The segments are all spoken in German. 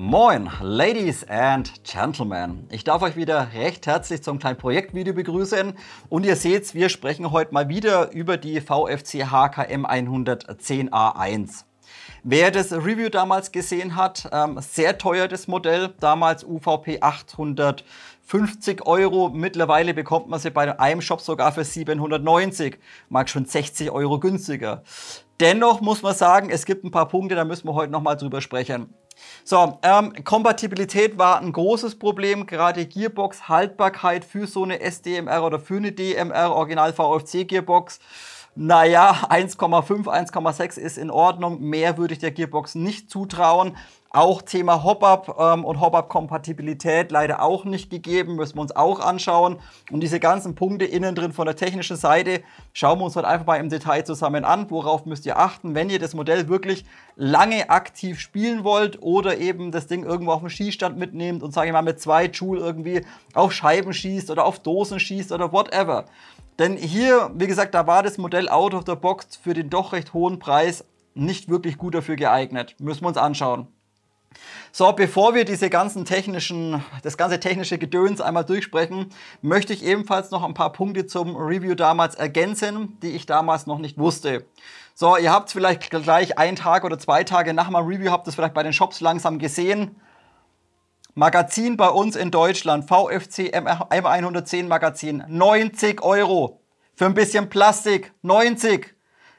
Moin, Ladies and Gentlemen. Ich darf euch wieder recht herzlich zum kleinen Projektvideo begrüßen. Und ihr seht, wir sprechen heute mal wieder über die VFC HKM 110A1. Wer das Review damals gesehen hat, ähm, sehr teuer das Modell, damals UVP 850 Euro, mittlerweile bekommt man sie bei einem Shop sogar für 790, mag schon 60 Euro günstiger. Dennoch muss man sagen, es gibt ein paar Punkte, da müssen wir heute nochmal drüber sprechen. So, ähm, Kompatibilität war ein großes Problem, gerade Gearbox, Haltbarkeit für so eine SDMR oder für eine DMR, Original VFC Gearbox naja, 1,5, 1,6 ist in Ordnung. Mehr würde ich der Gearbox nicht zutrauen. Auch Thema Hop-Up ähm, und Hop-Up-Kompatibilität leider auch nicht gegeben, müssen wir uns auch anschauen. Und diese ganzen Punkte innen drin von der technischen Seite schauen wir uns heute einfach mal im Detail zusammen an. Worauf müsst ihr achten, wenn ihr das Modell wirklich lange aktiv spielen wollt oder eben das Ding irgendwo auf dem Schießstand mitnehmt und sage ich mal mit zwei Joule irgendwie auf Scheiben schießt oder auf Dosen schießt oder whatever. Denn hier, wie gesagt, da war das Modell out of the box für den doch recht hohen Preis nicht wirklich gut dafür geeignet. Müssen wir uns anschauen. So, bevor wir diese ganzen technischen, das ganze technische Gedöns einmal durchsprechen, möchte ich ebenfalls noch ein paar Punkte zum Review damals ergänzen, die ich damals noch nicht wusste. So, ihr habt es vielleicht gleich einen Tag oder zwei Tage nach meinem Review, habt es vielleicht bei den Shops langsam gesehen. Magazin bei uns in Deutschland, VFC M110 Magazin, 90 Euro. Für ein bisschen Plastik, 90.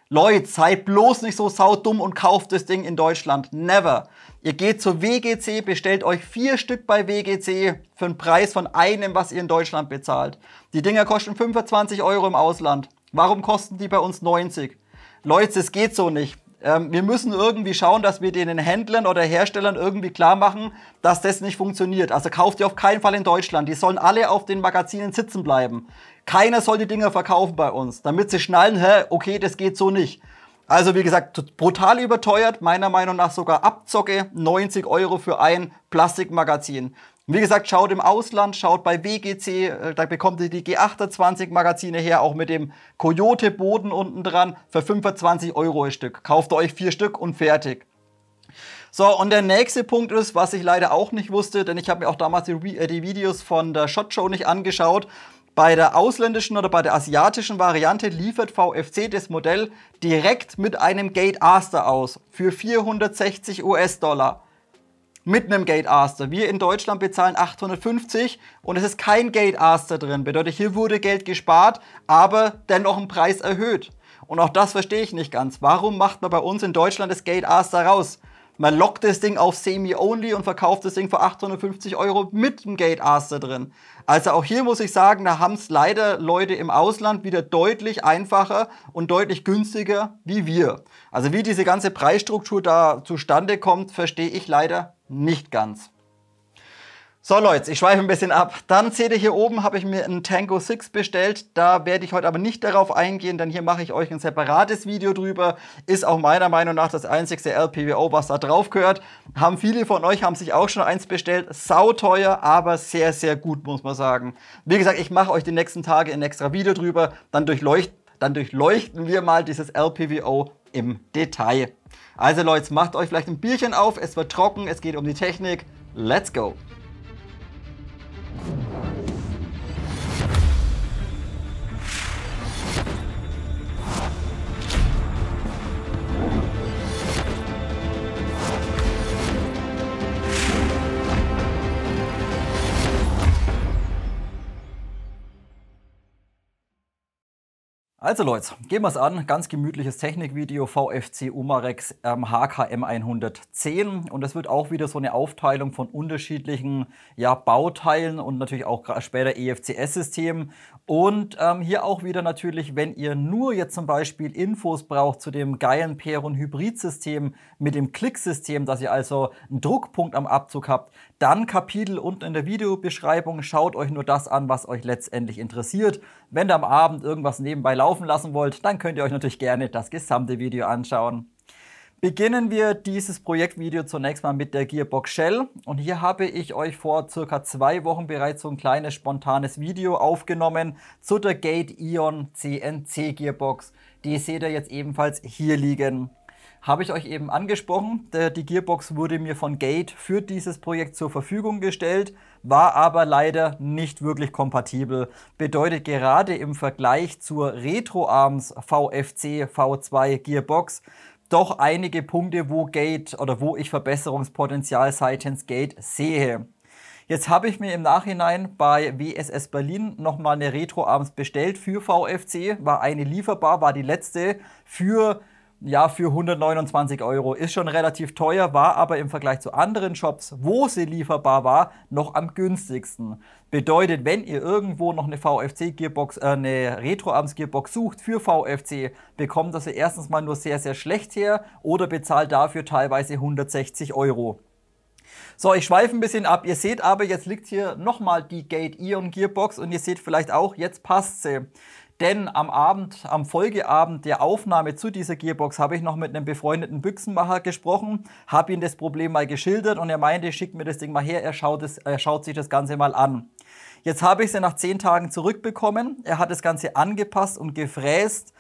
Leute, seid bloß nicht so saudumm und kauft das Ding in Deutschland. Never. Ihr geht zu WGC, bestellt euch vier Stück bei WGC für einen Preis von einem, was ihr in Deutschland bezahlt. Die Dinger kosten 25 Euro im Ausland. Warum kosten die bei uns 90? Leute, es geht so nicht. Ähm, wir müssen irgendwie schauen, dass wir den Händlern oder Herstellern irgendwie klar machen, dass das nicht funktioniert. Also kauft ihr auf keinen Fall in Deutschland. Die sollen alle auf den Magazinen sitzen bleiben. Keiner soll die Dinger verkaufen bei uns, damit sie schnallen, hä, okay, das geht so nicht. Also wie gesagt, brutal überteuert, meiner Meinung nach sogar Abzocke, 90 Euro für ein Plastikmagazin. Und wie gesagt, schaut im Ausland, schaut bei WGC, äh, da bekommt ihr die G28 Magazine her, auch mit dem Coyote Boden unten dran, für 25 Euro ein Stück. Kauft euch vier Stück und fertig. So, und der nächste Punkt ist, was ich leider auch nicht wusste, denn ich habe mir auch damals die, äh, die, Videos von der Shot Show nicht angeschaut. Bei der ausländischen oder bei der asiatischen Variante liefert VFC das Modell direkt mit einem Gate Aster aus für 460 US-Dollar mit einem Aster. Wir in Deutschland bezahlen 850 und es ist kein Gate Aster drin. Bedeutet, hier wurde Geld gespart, aber dennoch ein Preis erhöht. Und auch das verstehe ich nicht ganz. Warum macht man bei uns in Deutschland das Gate Aster raus? Man lockt das Ding auf Semi-Only und verkauft das Ding für 850 Euro mit dem Aster drin. Also auch hier muss ich sagen, da haben es leider Leute im Ausland wieder deutlich einfacher und deutlich günstiger wie wir. Also wie diese ganze Preisstruktur da zustande kommt, verstehe ich leider nicht ganz. So Leute, ich schweife ein bisschen ab. Dann seht ihr hier oben, habe ich mir einen Tango 6 bestellt. Da werde ich heute aber nicht darauf eingehen, denn hier mache ich euch ein separates Video drüber. Ist auch meiner Meinung nach das einzigste LPWO, was da drauf gehört. Haben viele von euch, haben sich auch schon eins bestellt. Sauteuer, aber sehr, sehr gut, muss man sagen. Wie gesagt, ich mache euch die nächsten Tage ein extra Video drüber. Dann, durchleucht, dann durchleuchten wir mal dieses LPWO im Detail. Also Leute, macht euch vielleicht ein Bierchen auf, es wird trocken, es geht um die Technik. Let's go! Also Leute, gehen wir es an. Ganz gemütliches Technikvideo VFC Umarex ähm, HKM 110 und es wird auch wieder so eine Aufteilung von unterschiedlichen ja, Bauteilen und natürlich auch später EFCS-Systemen. Und ähm, hier auch wieder natürlich, wenn ihr nur jetzt zum Beispiel Infos braucht zu dem geilen Peron Hybrid-System mit dem Klicksystem, dass ihr also einen Druckpunkt am Abzug habt, dann Kapitel unten in der Videobeschreibung. Schaut euch nur das an, was euch letztendlich interessiert. Wenn ihr am Abend irgendwas nebenbei laufen lassen wollt, dann könnt ihr euch natürlich gerne das gesamte Video anschauen. Beginnen wir dieses Projektvideo zunächst mal mit der Gearbox Shell und hier habe ich euch vor circa zwei Wochen bereits so ein kleines spontanes Video aufgenommen zu der Gate Ion CNC Gearbox. Die seht ihr jetzt ebenfalls hier liegen habe ich euch eben angesprochen. Die Gearbox wurde mir von Gate für dieses Projekt zur Verfügung gestellt, war aber leider nicht wirklich kompatibel. Bedeutet gerade im Vergleich zur RetroArms VFC V2 Gearbox doch einige Punkte, wo Gate oder wo ich Verbesserungspotenzial seitens Gate sehe. Jetzt habe ich mir im Nachhinein bei WSS Berlin nochmal eine Retro-Arms bestellt für VFC, war eine lieferbar, war die letzte für ja, für 129 Euro. Ist schon relativ teuer, war aber im Vergleich zu anderen Shops, wo sie lieferbar war, noch am günstigsten. Bedeutet, wenn ihr irgendwo noch eine VFC-Gearbox, äh, eine Retro-Arms-Gearbox sucht für VFC, bekommt ihr erstens mal nur sehr, sehr schlecht her oder bezahlt dafür teilweise 160 Euro. So, ich schweife ein bisschen ab. Ihr seht aber, jetzt liegt hier nochmal die Gate Ion Gearbox und ihr seht vielleicht auch, jetzt passt sie. Denn am Abend, am Folgeabend der Aufnahme zu dieser Gearbox habe ich noch mit einem befreundeten Büchsenmacher gesprochen, habe ihm das Problem mal geschildert und er meinte, schickt mir das Ding mal her, er schaut, es, er schaut sich das Ganze mal an. Jetzt habe ich sie nach zehn Tagen zurückbekommen. Er hat das Ganze angepasst und gefräst.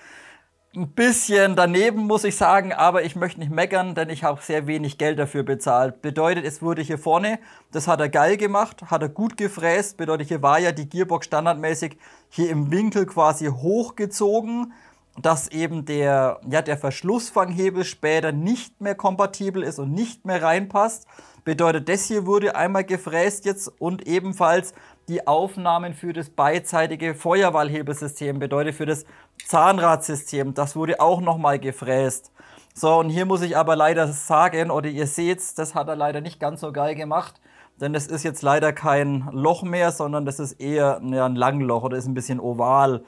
Ein bisschen daneben muss ich sagen, aber ich möchte nicht meckern, denn ich habe sehr wenig Geld dafür bezahlt. Bedeutet, es wurde hier vorne, das hat er geil gemacht, hat er gut gefräst, bedeutet, hier war ja die Gearbox standardmäßig hier im Winkel quasi hochgezogen, dass eben der, ja, der Verschlussfanghebel später nicht mehr kompatibel ist und nicht mehr reinpasst. Bedeutet, das hier wurde einmal gefräst jetzt und ebenfalls die Aufnahmen für das beidseitige Feuerwallhebelsystem, bedeutet für das Zahnradsystem, das wurde auch nochmal gefräst. So, und hier muss ich aber leider sagen, oder ihr seht's, das hat er leider nicht ganz so geil gemacht denn das ist jetzt leider kein Loch mehr, sondern das ist eher ja, ein Langloch oder ist ein bisschen oval.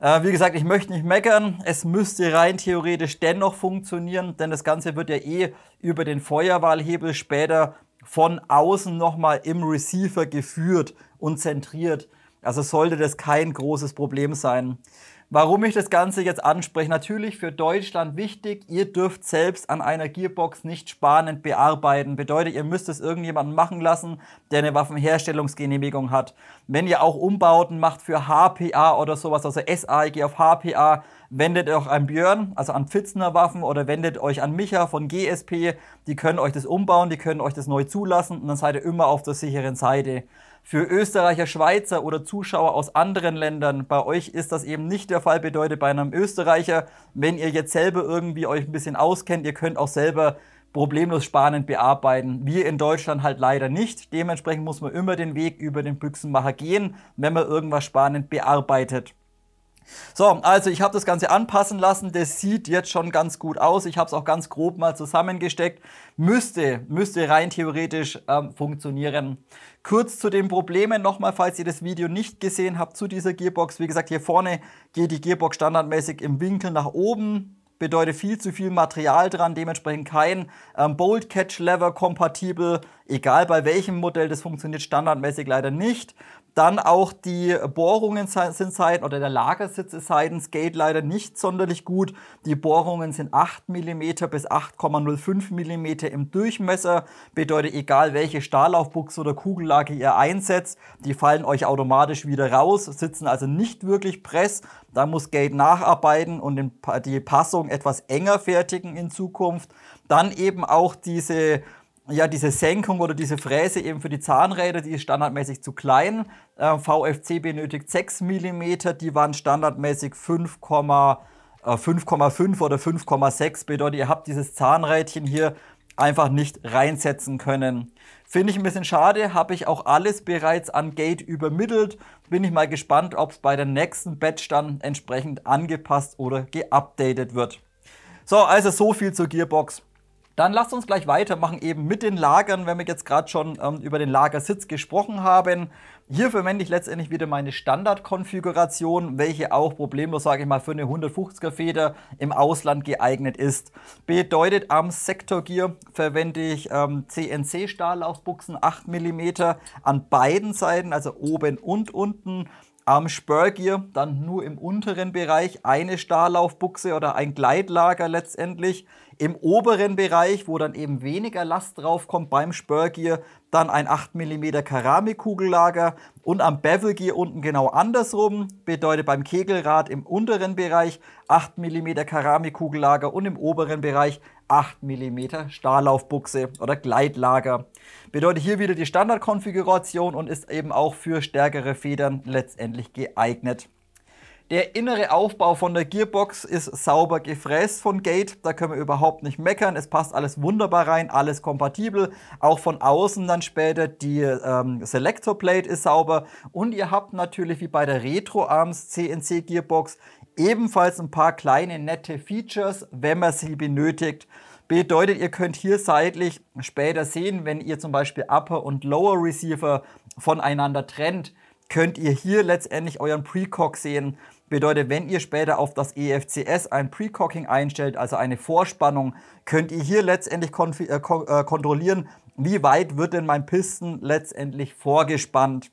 Äh, wie gesagt, ich möchte nicht meckern. Es müsste rein theoretisch dennoch funktionieren, denn das Ganze wird ja eh über den Feuerwahlhebel später von außen nochmal im Receiver geführt und zentriert. Also sollte das kein großes Problem sein. Warum ich das Ganze jetzt anspreche, natürlich für Deutschland wichtig, ihr dürft selbst an einer Gearbox nicht spannend bearbeiten. Bedeutet, ihr müsst es irgendjemanden machen lassen, der eine Waffenherstellungsgenehmigung hat. Wenn ihr auch Umbauten macht für HPA oder sowas, also SAEG auf HPA, wendet euch an Björn, also an Pfitzner Waffen oder wendet euch an Micha von GSP. Die können euch das umbauen, die können euch das neu zulassen und dann seid ihr immer auf der sicheren Seite. Für Österreicher, Schweizer oder Zuschauer aus anderen Ländern, bei euch ist das eben nicht der Fall, bedeutet bei einem Österreicher, wenn ihr jetzt selber irgendwie euch ein bisschen auskennt, ihr könnt auch selber problemlos Spanien bearbeiten. Wir in Deutschland halt leider nicht. Dementsprechend muss man immer den Weg über den Büchsenmacher gehen, wenn man irgendwas Spanien bearbeitet. So, also ich habe das Ganze anpassen lassen. Das sieht jetzt schon ganz gut aus. Ich habe es auch ganz grob mal zusammengesteckt. Müsste, müsste rein theoretisch ähm, funktionieren. Kurz zu den Problemen nochmal, falls ihr das Video nicht gesehen habt zu dieser Gearbox. Wie gesagt, hier vorne geht die Gearbox standardmäßig im Winkel nach oben. Bedeutet viel zu viel Material dran, dementsprechend kein ähm, Bolt Catch Lever kompatibel. Egal bei welchem Modell, das funktioniert standardmäßig leider nicht. Dann auch die Bohrungen sind seiten oder der Lagersitz ist seitens Gate leider nicht sonderlich gut. Die Bohrungen sind 8 mm bis 8,05 mm im Durchmesser. Bedeutet, egal welche Stahlaufbuchse oder Kugellage ihr einsetzt, die fallen euch automatisch wieder raus, sitzen also nicht wirklich press. Da muss Gate nacharbeiten und die Passung etwas enger fertigen in Zukunft. Dann eben auch diese ja, diese Senkung oder diese Fräse eben für die Zahnräder, die ist standardmäßig zu klein. Äh, VFC benötigt 6 mm, die waren standardmäßig 5,5 äh, oder 5,6 bedeutet, ihr habt dieses Zahnrädchen hier einfach nicht reinsetzen können. Finde ich ein bisschen schade, habe ich auch alles bereits an Gate übermittelt. Bin ich mal gespannt, ob es bei der nächsten Batch dann entsprechend angepasst oder geupdatet wird. So, also so viel zur Gearbox. Dann lasst uns gleich weitermachen eben mit den Lagern, wenn wir jetzt gerade schon ähm, über den Lagersitz gesprochen haben. Hier verwende ich letztendlich wieder meine Standardkonfiguration, welche auch problemlos, sage ich mal, für eine 150er Feder im Ausland geeignet ist. Bedeutet, am Gear verwende ich ähm, CNC-Stahllaufbuchsen 8 mm an beiden Seiten, also oben und unten. Am Spurgear dann nur im unteren Bereich eine Stahllaufbuchse oder ein Gleitlager letztendlich. Im oberen Bereich, wo dann eben weniger Last draufkommt beim Spurgear, dann ein 8 mm Keramikkugellager und am Bevelgear unten genau andersrum, bedeutet beim Kegelrad im unteren Bereich 8 mm Keramikkugellager und im oberen Bereich 8 mm Stahllaufbuchse oder Gleitlager. Bedeutet hier wieder die Standardkonfiguration und ist eben auch für stärkere Federn letztendlich geeignet. Der innere Aufbau von der Gearbox ist sauber gefräst von Gate, da können wir überhaupt nicht meckern, es passt alles wunderbar rein, alles kompatibel, auch von außen dann später die ähm, Selector Plate ist sauber und ihr habt natürlich wie bei der Retro Arms CNC Gearbox ebenfalls ein paar kleine nette Features, wenn man sie benötigt. Bedeutet, ihr könnt hier seitlich später sehen, wenn ihr zum Beispiel Upper und Lower Receiver voneinander trennt, könnt ihr hier letztendlich euren Precock sehen. Bedeutet, wenn ihr später auf das EFCS ein Precocking einstellt, also eine Vorspannung, könnt ihr hier letztendlich äh, äh, kontrollieren, wie weit wird denn mein Pisten letztendlich vorgespannt.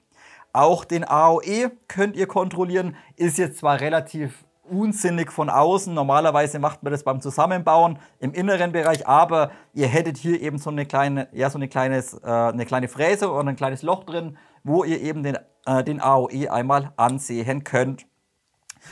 Auch den AOE könnt ihr kontrollieren, ist jetzt zwar relativ unsinnig von außen. Normalerweise macht man das beim Zusammenbauen im inneren Bereich, aber ihr hättet hier eben so eine kleine, ja, so eine, kleines, äh, eine kleine Fräse oder ein kleines Loch drin, wo ihr eben den, äh, den AOE einmal ansehen könnt.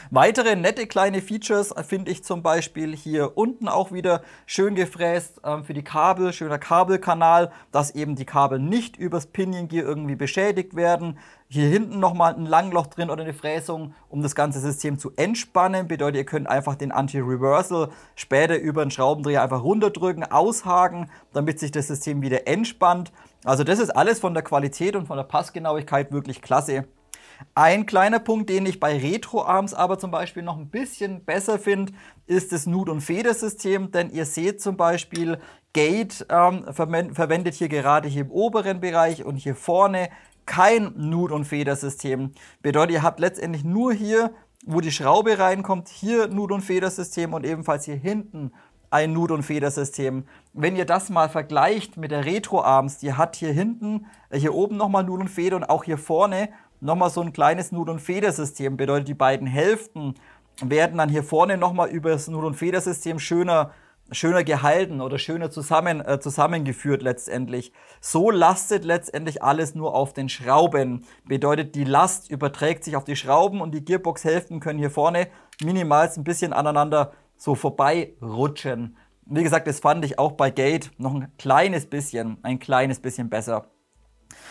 Weitere nette kleine Features finde ich zum Beispiel hier unten auch wieder schön gefräst äh, für die Kabel, schöner Kabelkanal, dass eben die Kabel nicht übers Pinion Gear irgendwie beschädigt werden. Hier hinten nochmal ein Langloch drin oder eine Fräsung, um das ganze System zu entspannen. Bedeutet, ihr könnt einfach den Anti-Reversal später über einen Schraubendreher einfach runterdrücken, aushaken, damit sich das System wieder entspannt. Also das ist alles von der Qualität und von der Passgenauigkeit wirklich klasse. Ein kleiner Punkt, den ich bei Retro-Arms aber zum Beispiel noch ein bisschen besser finde, ist das Nude- und Federsystem, denn ihr seht zum Beispiel, Gate ähm, verwendet hier gerade hier im oberen Bereich und hier vorne kein Nude- und Federsystem. Bedeutet, ihr habt letztendlich nur hier, wo die Schraube reinkommt, hier Nude- und Federsystem und ebenfalls hier hinten ein Nude- und Federsystem. Wenn ihr das mal vergleicht mit der Retro Arms, die hat hier hinten, äh, hier oben nochmal Nude und Feder und auch hier vorne nochmal so ein kleines Nut- und Federsystem. Bedeutet, die beiden Hälften werden dann hier vorne nochmal über das Nut- und Federsystem schöner, schöner gehalten oder schöner zusammen, äh, zusammengeführt letztendlich. So lastet letztendlich alles nur auf den Schrauben. Bedeutet, die Last überträgt sich auf die Schrauben und die Gearbox-Hälften können hier vorne minimal ein bisschen aneinander so vorbei rutschen. Wie gesagt, das fand ich auch bei Gate noch ein kleines bisschen, ein kleines bisschen besser.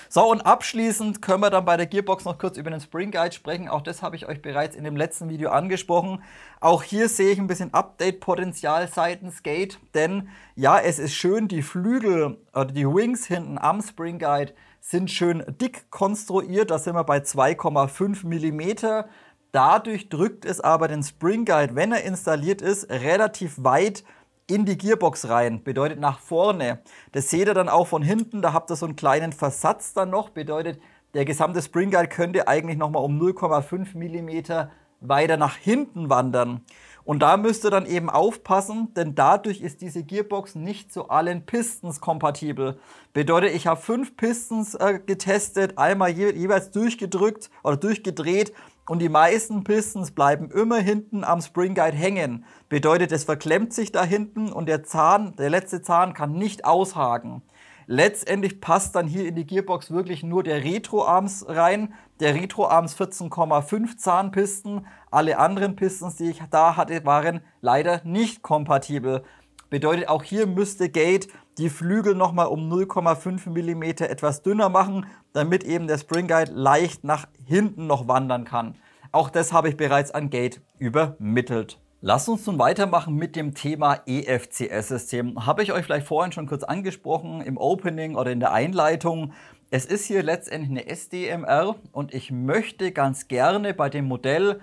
So, und abschließend können wir dann bei der Gearbox noch kurz über den Spring Guide sprechen. Auch das habe ich euch bereits in dem letzten Video angesprochen. Auch hier sehe ich ein bisschen Update-Potenzial seitens Gate, denn ja, es ist schön, die Flügel oder die Wings hinten am Spring Guide sind schön dick konstruiert. Da sind wir bei 2,5 mm. Dadurch drückt es aber den Spring Guide, wenn er installiert ist, relativ weit in die Gearbox rein, bedeutet nach vorne. Das seht ihr dann auch von hinten, da habt ihr so einen kleinen Versatz dann noch, bedeutet der gesamte Spring Guide könnte eigentlich nochmal um 0,5 mm weiter nach hinten wandern. Und da müsst ihr dann eben aufpassen, denn dadurch ist diese Gearbox nicht zu allen Pistons kompatibel. Bedeutet, ich habe fünf Pistons äh, getestet, einmal je, jeweils durchgedrückt oder durchgedreht und die meisten Pistons bleiben immer hinten am Spring Guide hängen. Bedeutet, es verklemmt sich da hinten und der Zahn, der letzte Zahn kann nicht aushaken. Letztendlich passt dann hier in die Gearbox wirklich nur der Retro Arms rein, der Retro Arms 14,5 Zahnpisten. Alle anderen Pistons, die ich da hatte, waren leider nicht kompatibel. Bedeutet, auch hier müsste Gate die Flügel nochmal um 0,5 mm etwas dünner machen, damit eben der Spring Guide leicht nach hinten noch wandern kann. Auch das habe ich bereits an Gate übermittelt. Lass uns nun weitermachen mit dem Thema EFCS-System. Habe ich euch vielleicht vorhin schon kurz angesprochen im Opening oder in der Einleitung. Es ist hier letztendlich eine SDMR und ich möchte ganz gerne bei dem Modell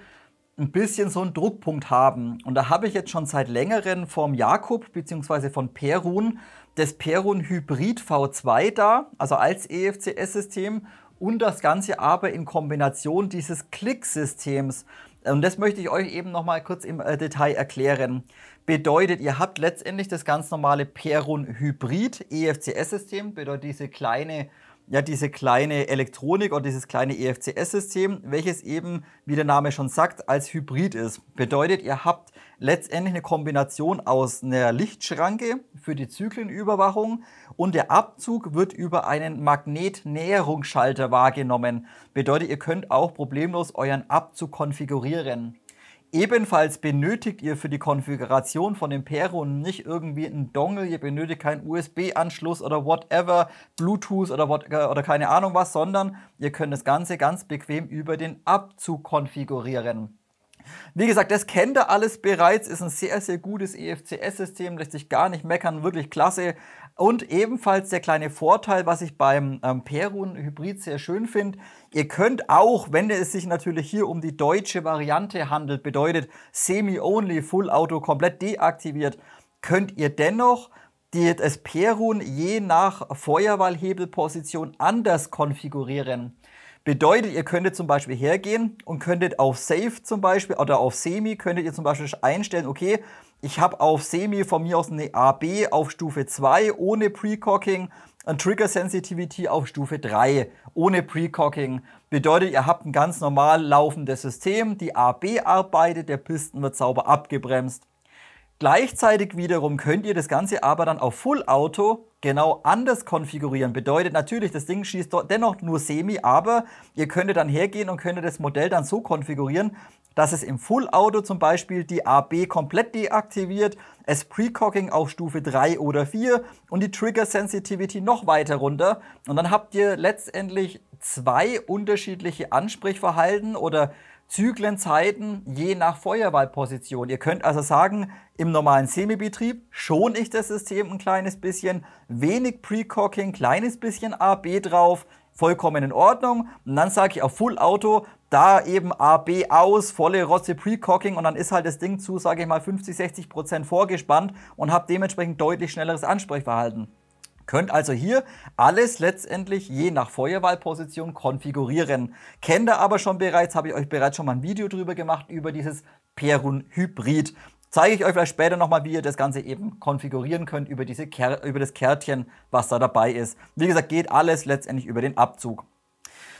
ein bisschen so einen Druckpunkt haben. Und da habe ich jetzt schon seit längerem vom Jakob bzw. von Perun das Perun Hybrid V2 da, also als EFCS-System und das Ganze aber in Kombination dieses Klick-Systems. Und das möchte ich euch eben noch mal kurz im äh, Detail erklären. Bedeutet, ihr habt letztendlich das ganz normale Perun Hybrid EFCS-System, bedeutet diese kleine ja diese kleine Elektronik oder dieses kleine EFCS-System, welches eben, wie der Name schon sagt, als Hybrid ist. Bedeutet, ihr habt letztendlich eine Kombination aus einer Lichtschranke für die Zyklenüberwachung und der Abzug wird über einen Magnetnäherungsschalter wahrgenommen. Bedeutet, ihr könnt auch problemlos euren Abzug konfigurieren. Ebenfalls benötigt ihr für die Konfiguration von dem Impero nicht irgendwie einen Dongle, ihr benötigt keinen USB-Anschluss oder whatever, Bluetooth oder, what, äh, oder keine Ahnung was, sondern ihr könnt das Ganze ganz bequem über den Abzug konfigurieren. Wie gesagt, das kennt ihr alles bereits, ist ein sehr, sehr gutes EFCS-System, lässt sich gar nicht meckern, wirklich klasse. Und ebenfalls der kleine Vorteil, was ich beim ähm, Perun Hybrid sehr schön finde, Ihr könnt auch, wenn es sich natürlich hier um die deutsche Variante handelt, bedeutet Semi-Only, Full Auto komplett deaktiviert, könnt ihr dennoch die, das Perun je nach Feuerwahlhebelposition anders konfigurieren. Bedeutet, ihr könntet zum Beispiel hergehen und könntet auf Safe zum Beispiel oder auf Semi könntet ihr zum Beispiel einstellen, okay, ich habe auf Semi von mir aus eine AB auf Stufe 2 ohne Precocking an Trigger Sensitivity auf Stufe 3 ohne Precocking. Bedeutet, ihr habt ein ganz normal laufendes System, die AB arbeitet, der Pisten wird sauber abgebremst. Gleichzeitig wiederum könnt ihr das Ganze aber dann auf Full Auto genau anders konfigurieren. Bedeutet natürlich, das Ding schießt dennoch nur Semi, aber ihr könntet dann hergehen und könntet das Modell dann so konfigurieren, dass es im Full Auto zum Beispiel die AB komplett deaktiviert, es Precocking auf Stufe 3 oder 4 und die Trigger Sensitivity noch weiter runter. Und dann habt ihr letztendlich zwei unterschiedliche Ansprechverhalten oder Zyklenzeiten je nach Feuerwahlposition. Ihr könnt also sagen, im normalen Semibetrieb schone ich das System ein kleines bisschen, wenig Precocking, kleines bisschen AB drauf, vollkommen in Ordnung. Und dann sage ich auf Full Auto, da eben AB aus, volle Rotze Pre-Cocking und dann ist halt das Ding zu, sage ich mal, 50, 60 Prozent vorgespannt und habe dementsprechend deutlich schnelleres Ansprechverhalten. Könnt also hier alles letztendlich je nach Feuerwahlposition konfigurieren. Kennt ihr aber schon bereits, habe ich euch bereits schon mal ein Video drüber gemacht, über dieses Perun Hybrid. Zeige ich euch vielleicht später nochmal, wie ihr das Ganze eben konfigurieren könnt über, diese über das Kärtchen, was da dabei ist. Wie gesagt, geht alles letztendlich über den Abzug.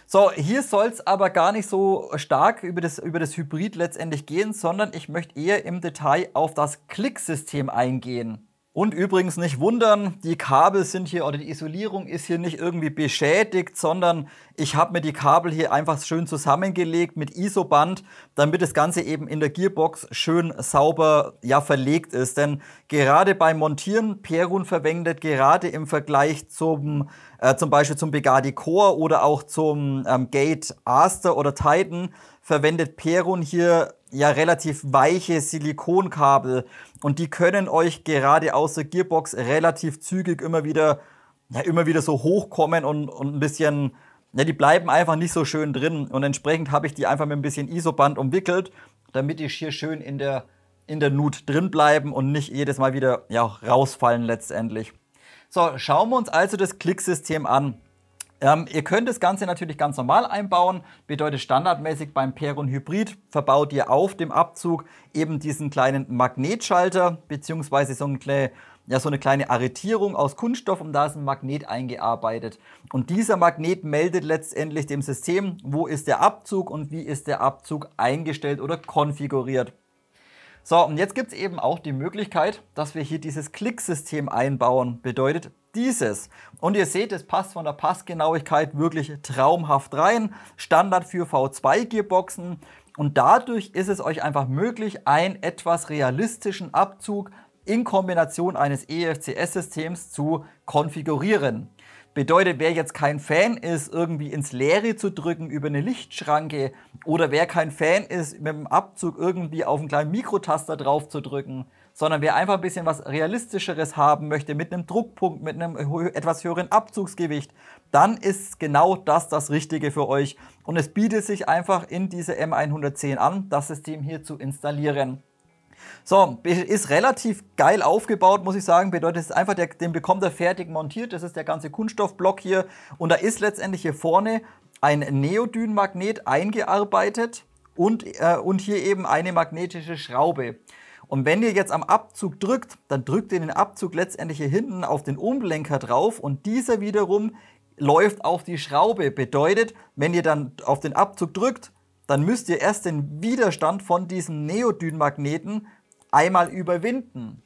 So, hier soll es aber gar nicht so stark über das, über das Hybrid letztendlich gehen, sondern ich möchte eher im Detail auf das Klicksystem eingehen. Und übrigens nicht wundern, die Kabel sind hier oder die Isolierung ist hier nicht irgendwie beschädigt, sondern ich habe mir die Kabel hier einfach schön zusammengelegt mit Isoband, damit das Ganze eben in der Gearbox schön sauber ja verlegt ist. Denn gerade beim Montieren, Perun verwendet gerade im Vergleich zum äh, zum Beispiel zum Begadi Core oder auch zum ähm, Gate Aster oder Titan verwendet Perun hier ja relativ weiche Silikonkabel und die können euch gerade aus der Gearbox relativ zügig immer wieder, ja, immer wieder so hochkommen und, und ein bisschen, ja, die bleiben einfach nicht so schön drin und entsprechend habe ich die einfach mit ein bisschen Isoband umwickelt, damit die hier schön in der, in der Nut drin bleiben und nicht jedes Mal wieder, ja, rausfallen letztendlich. So, schauen wir uns also das Klicksystem an. Ähm, ihr könnt das Ganze natürlich ganz normal einbauen, bedeutet standardmäßig beim Peron Hybrid verbaut ihr auf dem Abzug eben diesen kleinen Magnetschalter beziehungsweise so, ja, so eine kleine Arretierung aus Kunststoff und da ist ein Magnet eingearbeitet. Und dieser Magnet meldet letztendlich dem System, wo ist der Abzug und wie ist der Abzug eingestellt oder konfiguriert. So, und jetzt gibt es eben auch die Möglichkeit, dass wir hier dieses Klicksystem einbauen. Bedeutet, dieses. Und ihr seht, es passt von der Passgenauigkeit wirklich traumhaft rein. Standard für V2-Gearboxen. Und dadurch ist es euch einfach möglich, einen etwas realistischen Abzug in Kombination eines EFCS-Systems zu konfigurieren. Bedeutet, wer jetzt kein Fan ist, irgendwie ins Leere zu drücken über eine Lichtschranke oder wer kein Fan ist, mit dem Abzug irgendwie auf einen kleinen Mikrotaster drauf zu drücken, sondern wer einfach ein bisschen was Realistischeres haben möchte, mit einem Druckpunkt, mit einem etwas höheren Abzugsgewicht, dann ist genau das das Richtige für euch. Und es bietet sich einfach in diese M110 an, das System hier zu installieren. So, ist relativ geil aufgebaut, muss ich sagen. Bedeutet, es ist einfach, der, den bekommt er fertig montiert. Das ist der ganze Kunststoffblock hier. Und da ist letztendlich hier vorne ein Neodynmagnet eingearbeitet und, äh, und hier eben eine magnetische Schraube. Und wenn ihr jetzt am Abzug drückt, dann drückt ihr den Abzug letztendlich hier hinten auf den Umlenker drauf und dieser wiederum läuft auf die Schraube. Bedeutet, wenn ihr dann auf den Abzug drückt, dann müsst ihr erst den Widerstand von diesem Neodynmagneten einmal überwinden.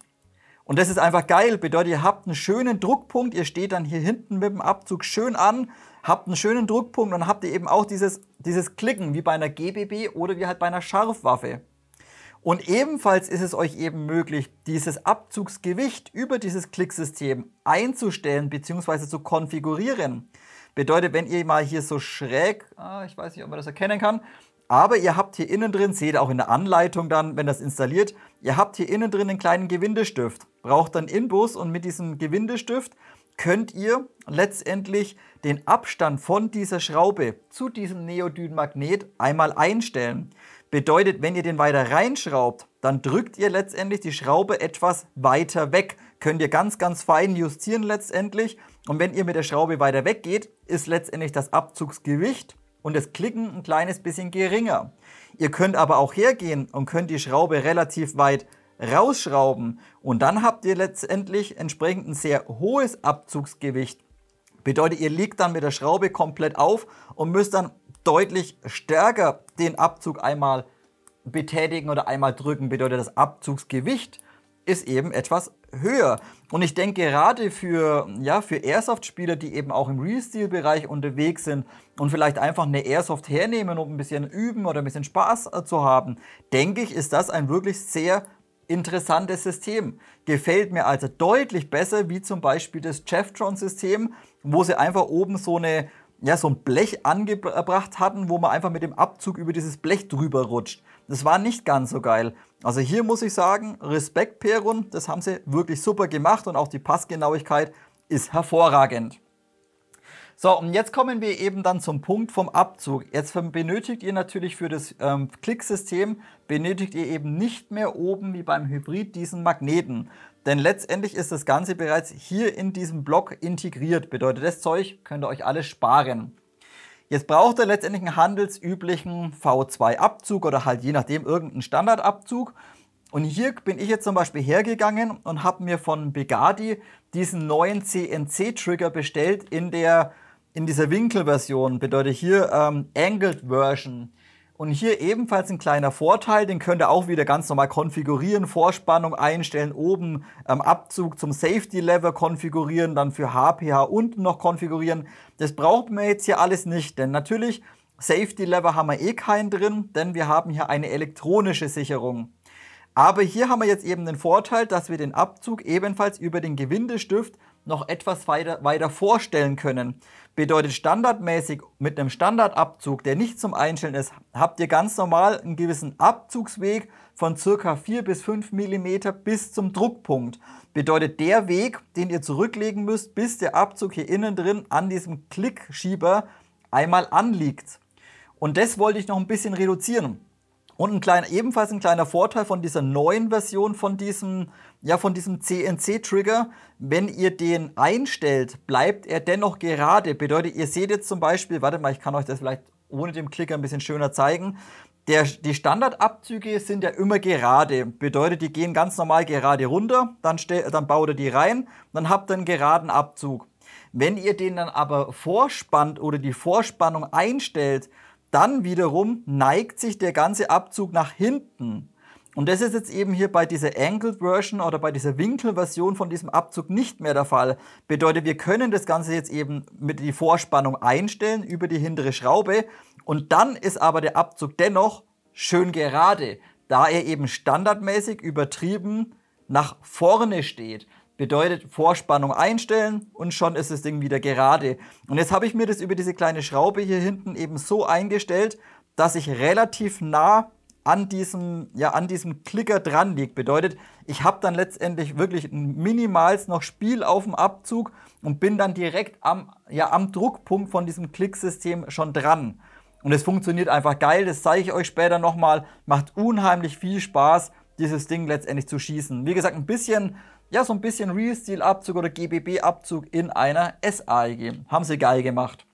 Und das ist einfach geil, bedeutet, ihr habt einen schönen Druckpunkt, ihr steht dann hier hinten mit dem Abzug schön an, habt einen schönen Druckpunkt und habt ihr eben auch dieses, dieses Klicken, wie bei einer GBB oder wie halt bei einer Scharfwaffe. Und ebenfalls ist es euch eben möglich, dieses Abzugsgewicht über dieses Klicksystem einzustellen bzw. zu konfigurieren. Bedeutet, wenn ihr mal hier so schräg, ah, ich weiß nicht, ob man das erkennen kann, aber ihr habt hier innen drin, seht auch in der Anleitung dann, wenn das installiert, ihr habt hier innen drin einen kleinen Gewindestift. Braucht dann Inbus und mit diesem Gewindestift könnt ihr letztendlich den Abstand von dieser Schraube zu diesem Neodynmagnet einmal einstellen. Bedeutet, wenn ihr den weiter reinschraubt, dann drückt ihr letztendlich die Schraube etwas weiter weg. Könnt ihr ganz, ganz fein justieren letztendlich. Und wenn ihr mit der Schraube weiter weggeht, ist letztendlich das Abzugsgewicht und das Klicken ein kleines bisschen geringer. Ihr könnt aber auch hergehen und könnt die Schraube relativ weit rausschrauben und dann habt ihr letztendlich entsprechend ein sehr hohes Abzugsgewicht. Bedeutet, ihr liegt dann mit der Schraube komplett auf und müsst dann deutlich stärker den Abzug einmal betätigen oder einmal drücken. Bedeutet, das Abzugsgewicht ist eben etwas höher. Und ich denke gerade für, ja, für Airsoft-Spieler, die eben auch im Real-Steel-Bereich unterwegs sind und vielleicht einfach eine Airsoft hernehmen, um ein bisschen üben oder ein bisschen Spaß äh, zu haben, denke ich, ist das ein wirklich sehr interessantes System. Gefällt mir also deutlich besser wie zum Beispiel das Cheftron-System, wo sie einfach oben so eine ja, so ein Blech angebracht hatten, wo man einfach mit dem Abzug über dieses Blech drüber rutscht. Das war nicht ganz so geil. Also hier muss ich sagen, Respekt Perun, das haben sie wirklich super gemacht und auch die Passgenauigkeit ist hervorragend. So, und jetzt kommen wir eben dann zum Punkt vom Abzug. Jetzt benötigt ihr natürlich für das ähm, Klicksystem, benötigt ihr eben nicht mehr oben wie beim Hybrid diesen Magneten. Denn letztendlich ist das Ganze bereits hier in diesem Block integriert. Bedeutet, das Zeug könnt ihr euch alles sparen. Jetzt braucht ihr letztendlich einen handelsüblichen V2-Abzug oder halt je nachdem irgendeinen Standardabzug. Und hier bin ich jetzt zum Beispiel hergegangen und habe mir von Begadi diesen neuen CNC-Trigger bestellt in der in dieser Winkelversion bedeutet hier ähm, Angled Version. Und hier ebenfalls ein kleiner Vorteil, den könnt ihr auch wieder ganz normal konfigurieren, Vorspannung einstellen, oben ähm, Abzug zum Safety Lever konfigurieren, dann für HPH unten noch konfigurieren. Das braucht man jetzt hier alles nicht, denn natürlich Safety Lever haben wir eh keinen drin, denn wir haben hier eine elektronische Sicherung. Aber hier haben wir jetzt eben den Vorteil, dass wir den Abzug ebenfalls über den Gewindestift noch etwas weiter, weiter vorstellen können. Bedeutet standardmäßig mit einem Standardabzug, der nicht zum Einstellen ist, habt ihr ganz normal einen gewissen Abzugsweg von circa 4 bis 5 mm bis zum Druckpunkt. Bedeutet der Weg, den ihr zurücklegen müsst, bis der Abzug hier innen drin an diesem Klickschieber einmal anliegt. Und das wollte ich noch ein bisschen reduzieren. Und ein kleiner, ebenfalls ein kleiner Vorteil von dieser neuen Version von diesem, ja, von diesem CNC-Trigger, wenn ihr den einstellt, bleibt er dennoch gerade. Bedeutet, ihr seht jetzt zum Beispiel, warte mal, ich kann euch das vielleicht ohne den Klicker ein bisschen schöner zeigen. Der, die Standardabzüge sind ja immer gerade. Bedeutet, die gehen ganz normal gerade runter, dann, stell, dann baut ihr die rein, dann habt ihr einen geraden Abzug. Wenn ihr den dann aber vorspannt oder die Vorspannung einstellt, dann wiederum neigt sich der ganze Abzug nach hinten. Und das ist jetzt eben hier bei dieser Angled Version oder bei dieser Winkelversion von diesem Abzug nicht mehr der Fall. Bedeutet, wir können das Ganze jetzt eben mit die Vorspannung einstellen über die hintere Schraube und dann ist aber der Abzug dennoch schön gerade, da er eben standardmäßig übertrieben nach vorne steht. Bedeutet Vorspannung einstellen und schon ist das Ding wieder gerade. Und jetzt habe ich mir das über diese kleine Schraube hier hinten eben so eingestellt, dass ich relativ nah an diesem, ja, an diesem Klicker dran liegt. Bedeutet, ich habe dann letztendlich wirklich minimals noch Spiel auf dem Abzug und bin dann direkt am, ja, am Druckpunkt von diesem Klicksystem schon dran. Und es funktioniert einfach geil, das zeige ich euch später nochmal. Macht unheimlich viel Spaß, dieses Ding letztendlich zu schießen. Wie gesagt, ein bisschen ja, so ein bisschen real Steel abzug oder GBB-Abzug in einer SAEG. Haben sie geil gemacht.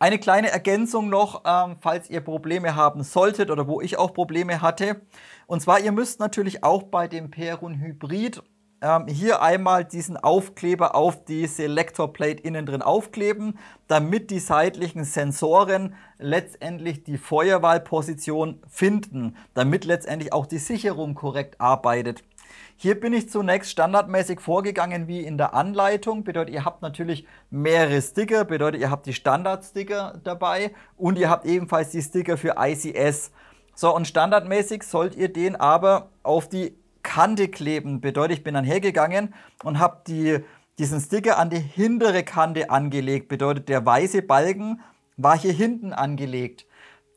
Eine kleine Ergänzung noch, ähm, falls ihr Probleme haben solltet oder wo ich auch Probleme hatte. Und zwar, ihr müsst natürlich auch bei dem Perun Hybrid ähm, hier einmal diesen Aufkleber auf die Selektorplate innen drin aufkleben, damit die seitlichen Sensoren letztendlich die Feuerwahlposition finden, damit letztendlich auch die Sicherung korrekt arbeitet. Hier bin ich zunächst standardmäßig vorgegangen wie in der Anleitung. Bedeutet, ihr habt natürlich mehrere Sticker. Bedeutet, ihr habt die Standardsticker dabei und ihr habt ebenfalls die Sticker für ICS. So, und standardmäßig sollt ihr den aber auf die Kante kleben. Bedeutet, ich bin dann hergegangen und habe die, diesen Sticker an die hintere Kante angelegt. Bedeutet, der weiße Balken war hier hinten angelegt.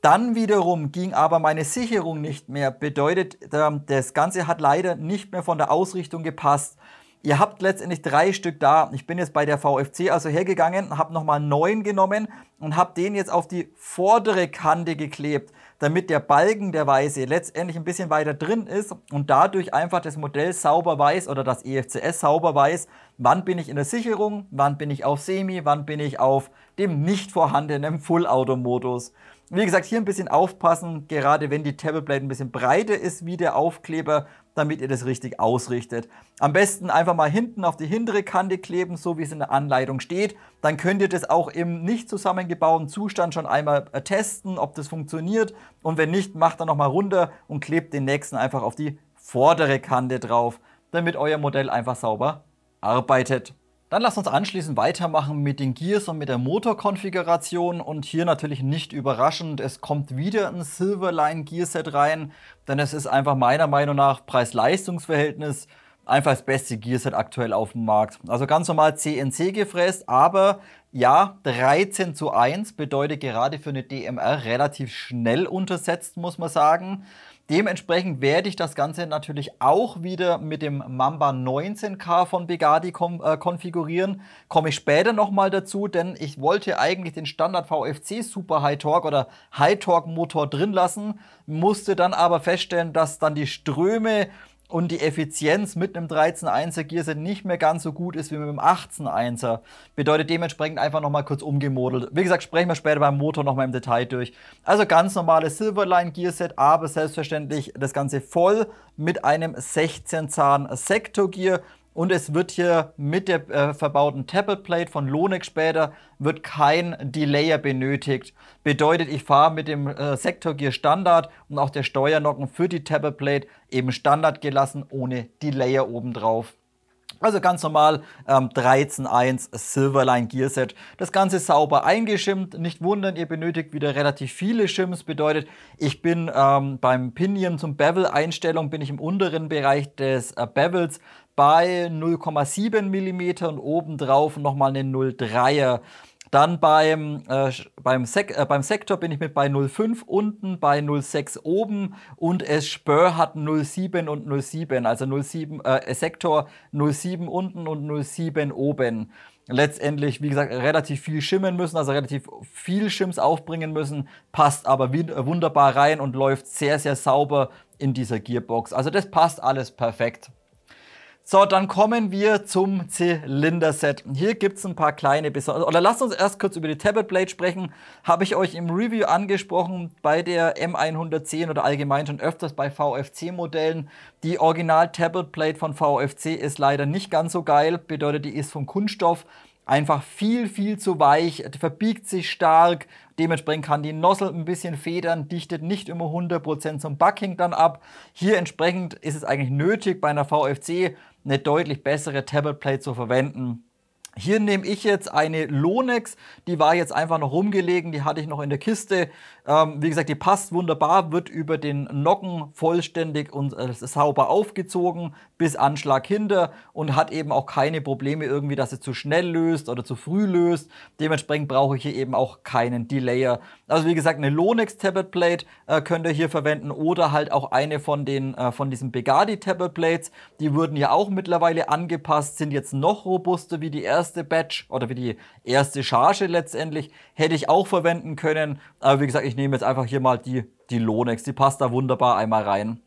Dann wiederum ging aber meine Sicherung nicht mehr. Bedeutet, ähm, das Ganze hat leider nicht mehr von der Ausrichtung gepasst. Ihr habt letztendlich drei Stück da. Ich bin jetzt bei der VFC also hergegangen, habe nochmal neun genommen und habe den jetzt auf die vordere Kante geklebt, damit der Balken der Weiße letztendlich ein bisschen weiter drin ist und dadurch einfach das Modell sauber weiß oder das EFCS sauber weiß, wann bin ich in der Sicherung, wann bin ich auf Semi, wann bin ich auf dem nicht vorhandenen Full-Auto-Modus. Wie gesagt, hier ein bisschen aufpassen, gerade wenn die Tableblade ein bisschen breiter ist wie der Aufkleber, damit ihr das richtig ausrichtet. Am besten einfach mal hinten auf die hintere Kante kleben, so wie es in der Anleitung steht. Dann könnt ihr das auch im nicht zusammengebauten Zustand schon einmal äh, testen, ob das funktioniert. Und wenn nicht, macht dann nochmal runter und klebt den nächsten einfach auf die vordere Kante drauf, damit euer Modell einfach sauber arbeitet. Dann lasst uns anschließend weitermachen mit den Gears und mit der Motorkonfiguration und hier natürlich nicht überraschend, es kommt wieder ein Silverline Gearset rein, denn es ist einfach meiner Meinung nach Preis-Leistungs-Verhältnis einfach das beste Gearset aktuell auf dem Markt. Also ganz normal CNC gefräst, aber ja, 13 zu 1 bedeutet gerade für eine DMR relativ schnell untersetzt, muss man sagen. Dementsprechend werde ich das Ganze natürlich auch wieder mit dem Mamba 19K von Begadi äh, konfigurieren. Komme ich später nochmal dazu, denn ich wollte eigentlich den Standard VFC Super High Torque oder High Torque Motor drin lassen, musste dann aber feststellen, dass dann die Ströme und die Effizienz mit einem 131 1 er Gearset nicht mehr ganz so gut ist wie mit einem 181 er Bedeutet dementsprechend einfach nochmal kurz umgemodelt. Wie gesagt, sprechen wir später beim Motor nochmal im Detail durch. Also ganz normales Silverline Gearset, aber selbstverständlich das Ganze voll mit einem 16-Zahn Sektor Gear. Und es wird hier mit der äh, verbauten Tabletplate von Lonik später wird kein Delayer benötigt. Bedeutet, ich fahre mit dem äh, Sektor Gear Standard und auch der Steuernocken für die Tabletplate eben Standard gelassen, ohne Delayer obendrauf. Also ganz normal ähm, 13.1 Silverline Gearset. Das Ganze sauber eingeschimmt. Nicht wundern, ihr benötigt wieder relativ viele Shims. Bedeutet, ich bin ähm, beim Pinion zum Bevel-Einstellung, bin ich im unteren Bereich des äh, Bevels bei 0,7 mm und obendrauf nochmal eine 0,3er. Dann beim, äh, beim, Sek äh, beim Sektor bin ich mit bei 0,5 unten, bei 0,6 oben und es Spör hat 0,7 und 0,7, also 0,7 äh, Sektor 0,7 unten und 0,7 oben. Letztendlich, wie gesagt, relativ viel schimmen müssen, also relativ viel Schims aufbringen müssen, passt aber äh, wunderbar rein und läuft sehr, sehr sauber in dieser Gearbox. Also das passt alles perfekt. So, dann kommen wir zum Zylinder-Set. Hier gibt es ein paar kleine Besonderheiten. Also, oder lasst uns erst kurz über die Tablet Blade sprechen. Habe ich euch im Review angesprochen bei der M110 oder allgemein schon öfters bei VFC-Modellen. Die Original Tablet Blade von VFC ist leider nicht ganz so geil. Bedeutet, die ist vom Kunststoff einfach viel, viel zu weich, verbiegt sich stark, dementsprechend kann die Nozzle ein bisschen federn, dichtet nicht immer 100% zum Bucking dann ab. Hier entsprechend ist es eigentlich nötig bei einer VFC eine deutlich bessere Tablet Play zu verwenden hier nehme ich jetzt eine Lonex, die war jetzt einfach noch rumgelegen, die hatte ich noch in der Kiste. Ähm, wie gesagt, die passt wunderbar, wird über den Nocken vollständig und äh, sauber aufgezogen bis Anschlag hinter und hat eben auch keine Probleme irgendwie, dass sie zu schnell löst oder zu früh löst. Dementsprechend brauche ich hier eben auch keinen Delayer. Also wie gesagt, eine Lonex Tablet Plate äh, könnt ihr hier verwenden oder halt auch eine von den äh, von diesen Begadi Tablet Plates. Die wurden ja auch mittlerweile angepasst, sind jetzt noch robuster wie die ersten erste Batch oder für die erste Charge letztendlich. Hätte ich auch verwenden können. Aber wie gesagt, ich nehme jetzt einfach hier mal die, die Lonex. Die passt da wunderbar einmal rein.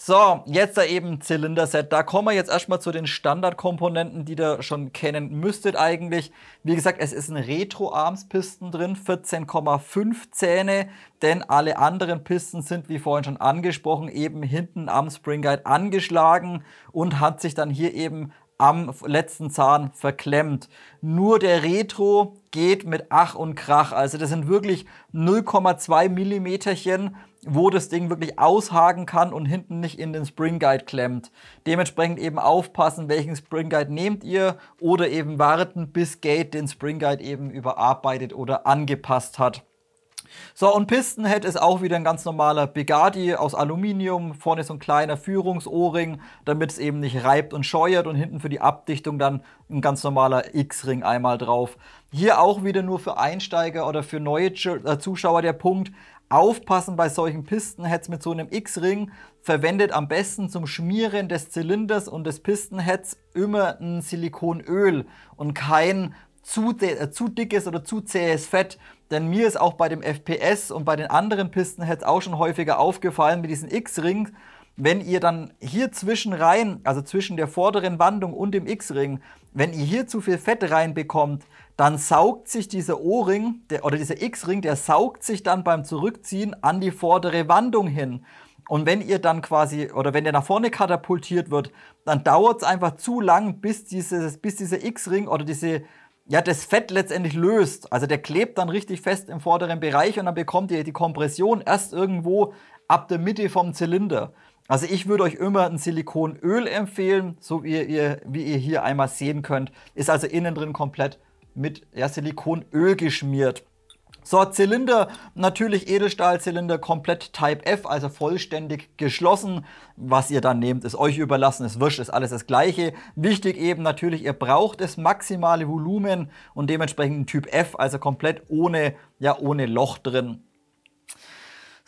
So, jetzt da eben Zylinderset. Da kommen wir jetzt erstmal zu den Standardkomponenten, die ihr schon kennen müsstet eigentlich. Wie gesagt, es ist ein Retro-Arms-Pisten drin, 14,5 Zähne, denn alle anderen Pisten sind, wie vorhin schon angesprochen, eben hinten am Spring Guide angeschlagen und hat sich dann hier eben am letzten Zahn verklemmt. Nur der Retro geht mit Ach und Krach. Also das sind wirklich 0,2 Millimeterchen, wo das Ding wirklich aushaken kann und hinten nicht in den Spring Guide klemmt. Dementsprechend eben aufpassen, welchen Spring Guide nehmt ihr oder eben warten, bis Gate den Spring Guide eben überarbeitet oder angepasst hat. So, und Pistenhead ist auch wieder ein ganz normaler Begadi aus Aluminium. Vorne so ein kleiner Führungsohrring, damit es eben nicht reibt und scheuert. Und hinten für die Abdichtung dann ein ganz normaler X-Ring einmal drauf. Hier auch wieder nur für Einsteiger oder für neue äh, Zuschauer der Punkt. Aufpassen bei solchen Pistenheads mit so einem X-Ring. Verwendet am besten zum Schmieren des Zylinders und des Pistenheads immer ein Silikonöl und kein zu, äh, zu dickes oder zu zähes Fett, denn mir ist auch bei dem FPS und bei den anderen Pisten Pistenheads auch schon häufiger aufgefallen mit diesen x ring wenn ihr dann hier zwischen rein, also zwischen der vorderen Wandung und dem X-Ring, wenn ihr hier zu viel Fett reinbekommt, dann saugt sich dieser O-Ring oder dieser X-Ring, der saugt sich dann beim Zurückziehen an die vordere Wandung hin. Und wenn ihr dann quasi, oder wenn der nach vorne katapultiert wird, dann dauert es einfach zu lang, bis, dieses, bis dieser X-Ring oder diese, ja, das Fett letztendlich löst. Also der klebt dann richtig fest im vorderen Bereich und dann bekommt ihr die Kompression erst irgendwo ab der Mitte vom Zylinder. Also ich würde euch immer ein Silikonöl empfehlen, so wie ihr, wie ihr hier einmal sehen könnt. Ist also innen drin komplett mit ja, Silikonöl geschmiert. So, Zylinder, natürlich Edelstahlzylinder, komplett Type F, also vollständig geschlossen. Was ihr dann nehmt, ist euch überlassen, ist wurscht, ist alles das Gleiche. Wichtig eben natürlich, ihr braucht das maximale Volumen und dementsprechend Typ F, also komplett ohne, ja, ohne Loch drin.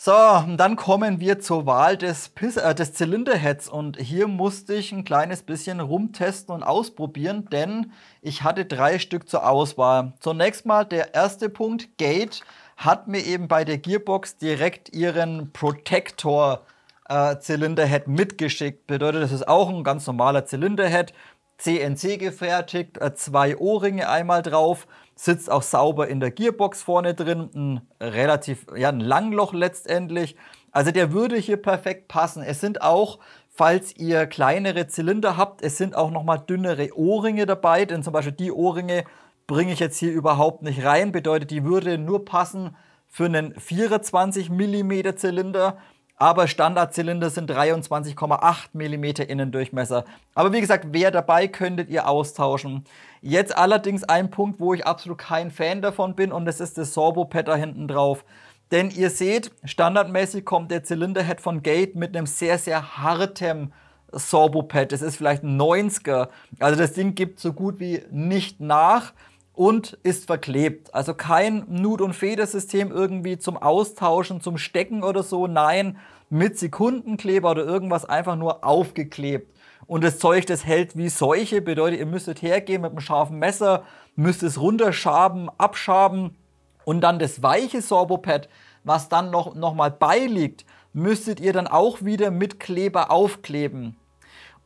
So, dann kommen wir zur Wahl des, Piss äh, des Zylinderheads und hier musste ich ein kleines bisschen rumtesten und ausprobieren, denn ich hatte drei Stück zur Auswahl. Zunächst mal der erste Punkt, Gate hat mir eben bei der Gearbox direkt ihren Protector äh, Zylinderhead mitgeschickt. Bedeutet, das ist auch ein ganz normaler Zylinderhead, CNC gefertigt, äh, zwei Ohrringe einmal drauf sitzt auch sauber in der Gearbox vorne drin, ein relativ, ja, ein Langloch letztendlich. Also der würde hier perfekt passen. Es sind auch, falls ihr kleinere Zylinder habt, es sind auch nochmal dünnere Ohrringe dabei, denn zum Beispiel die Ohrringe bringe ich jetzt hier überhaupt nicht rein, bedeutet, die würde nur passen für einen 24 mm Zylinder, aber Standardzylinder sind 23,8 mm Innendurchmesser. Aber wie gesagt, wer dabei könntet ihr austauschen. Jetzt allerdings ein Punkt, wo ich absolut kein Fan davon bin und das ist das Sorbo-Pad da hinten drauf. Denn ihr seht, standardmäßig kommt der Zylinderhead von Gate mit einem sehr, sehr hartem Sorbo-Pad. Das ist vielleicht ein 90er. Also das Ding gibt so gut wie nicht nach und ist verklebt. Also kein Nut- und Federsystem irgendwie zum Austauschen, zum Stecken oder so. Nein, mit Sekundenkleber oder irgendwas einfach nur aufgeklebt und das Zeug, das hält wie Seuche, bedeutet, ihr müsstet hergehen mit einem scharfen Messer, müsst es runterschaben, abschaben und dann das weiche Sorbopad, was dann noch, noch mal beiliegt, müsstet ihr dann auch wieder mit Kleber aufkleben.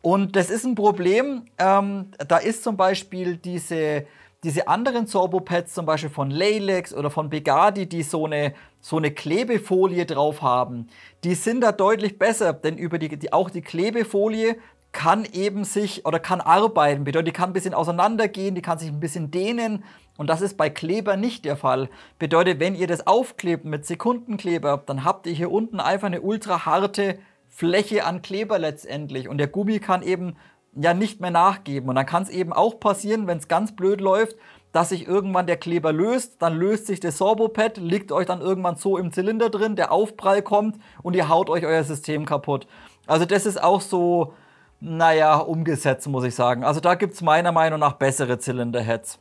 Und das ist ein Problem. Ähm, da ist zum Beispiel diese, diese anderen Sorbopads, zum Beispiel von Lalex oder von Begadi, die so eine, so eine Klebefolie drauf haben, die sind da deutlich besser, denn über die, die, auch die Klebefolie kann eben sich oder kann arbeiten, bedeutet, die kann ein bisschen auseinandergehen, die kann sich ein bisschen dehnen. Und das ist bei Kleber nicht der Fall. Bedeutet, wenn ihr das aufklebt mit Sekundenkleber, dann habt ihr hier unten einfach eine ultra harte Fläche an Kleber letztendlich. Und der Gummi kann eben ja nicht mehr nachgeben. Und dann kann es eben auch passieren, wenn es ganz blöd läuft, dass sich irgendwann der Kleber löst, dann löst sich das Sorbopad, liegt euch dann irgendwann so im Zylinder drin, der Aufprall kommt und ihr haut euch euer System kaputt. Also das ist auch so naja, umgesetzt, muss ich sagen. Also da gibt es meiner Meinung nach bessere Zylinderheads.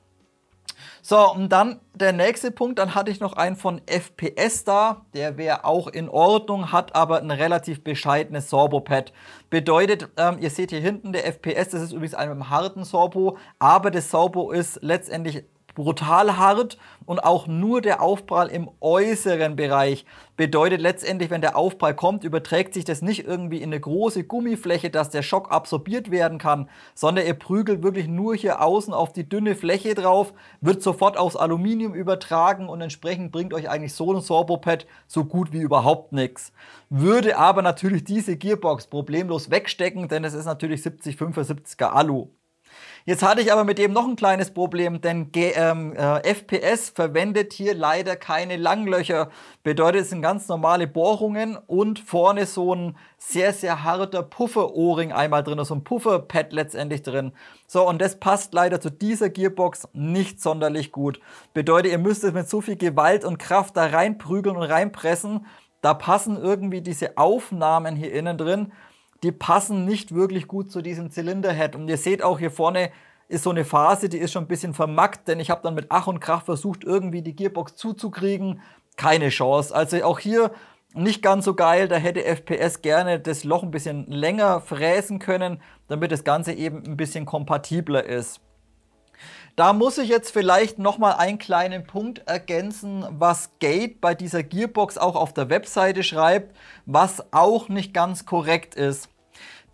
So, und dann der nächste Punkt, dann hatte ich noch einen von FPS da, der wäre auch in Ordnung, hat aber ein relativ bescheidenes Sorbo-Pad. Bedeutet, ähm, ihr seht hier hinten, der FPS, das ist übrigens ein mit einem harten Sorbo, aber das Sorbo ist letztendlich brutal hart und auch nur der Aufprall im äußeren Bereich bedeutet letztendlich, wenn der Aufprall kommt, überträgt sich das nicht irgendwie in eine große Gummifläche, dass der Schock absorbiert werden kann, sondern er prügelt wirklich nur hier außen auf die dünne Fläche drauf, wird sofort aufs Aluminium übertragen und entsprechend bringt euch eigentlich so ein Sorbopad so gut wie überhaupt nichts. Würde aber natürlich diese Gearbox problemlos wegstecken, denn es ist natürlich 70 75er Alu. Jetzt hatte ich aber mit dem noch ein kleines Problem, denn G ähm, äh, FPS verwendet hier leider keine Langlöcher. Bedeutet, es sind ganz normale Bohrungen und vorne so ein sehr, sehr harter Puffer-O-Ring einmal drin, so ein Puffer-Pad letztendlich drin. So, und das passt leider zu dieser Gearbox nicht sonderlich gut. Bedeutet, ihr müsst es mit so viel Gewalt und Kraft da reinprügeln und reinpressen. Da passen irgendwie diese Aufnahmen hier innen drin die passen nicht wirklich gut zu diesem Zylinderhead. Und ihr seht auch hier vorne ist so eine Phase, die ist schon ein bisschen vermackt, denn ich habe dann mit Ach und Krach versucht, irgendwie die Gearbox zuzukriegen. Keine Chance. Also auch hier nicht ganz so geil. Da hätte FPS gerne das Loch ein bisschen länger fräsen können, damit das Ganze eben ein bisschen kompatibler ist. Da muss ich jetzt vielleicht nochmal einen kleinen Punkt ergänzen, was Gate bei dieser Gearbox auch auf der Webseite schreibt, was auch nicht ganz korrekt ist.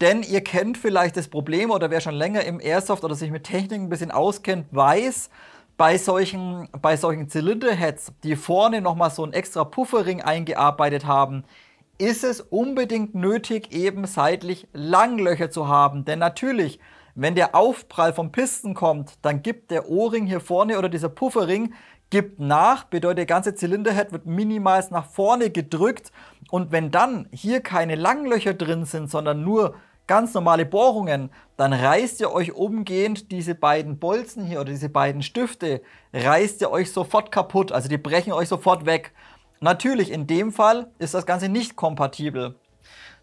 Denn ihr kennt vielleicht das Problem oder wer schon länger im Airsoft oder sich mit Technik ein bisschen auskennt, weiß, bei solchen, bei solchen Zylinderheads, die vorne nochmal so einen extra Pufferring eingearbeitet haben, ist es unbedingt nötig, eben seitlich Langlöcher zu haben. Denn natürlich, wenn der Aufprall vom Pisten kommt, dann gibt der O-Ring hier vorne oder dieser Pufferring gibt nach, bedeutet der ganze Zylinderhead wird minimals nach vorne gedrückt und wenn dann hier keine Langlöcher drin sind, sondern nur ganz normale Bohrungen, dann reißt ihr euch umgehend diese beiden Bolzen hier oder diese beiden Stifte, reißt ihr euch sofort kaputt, also die brechen euch sofort weg. Natürlich, in dem Fall ist das Ganze nicht kompatibel.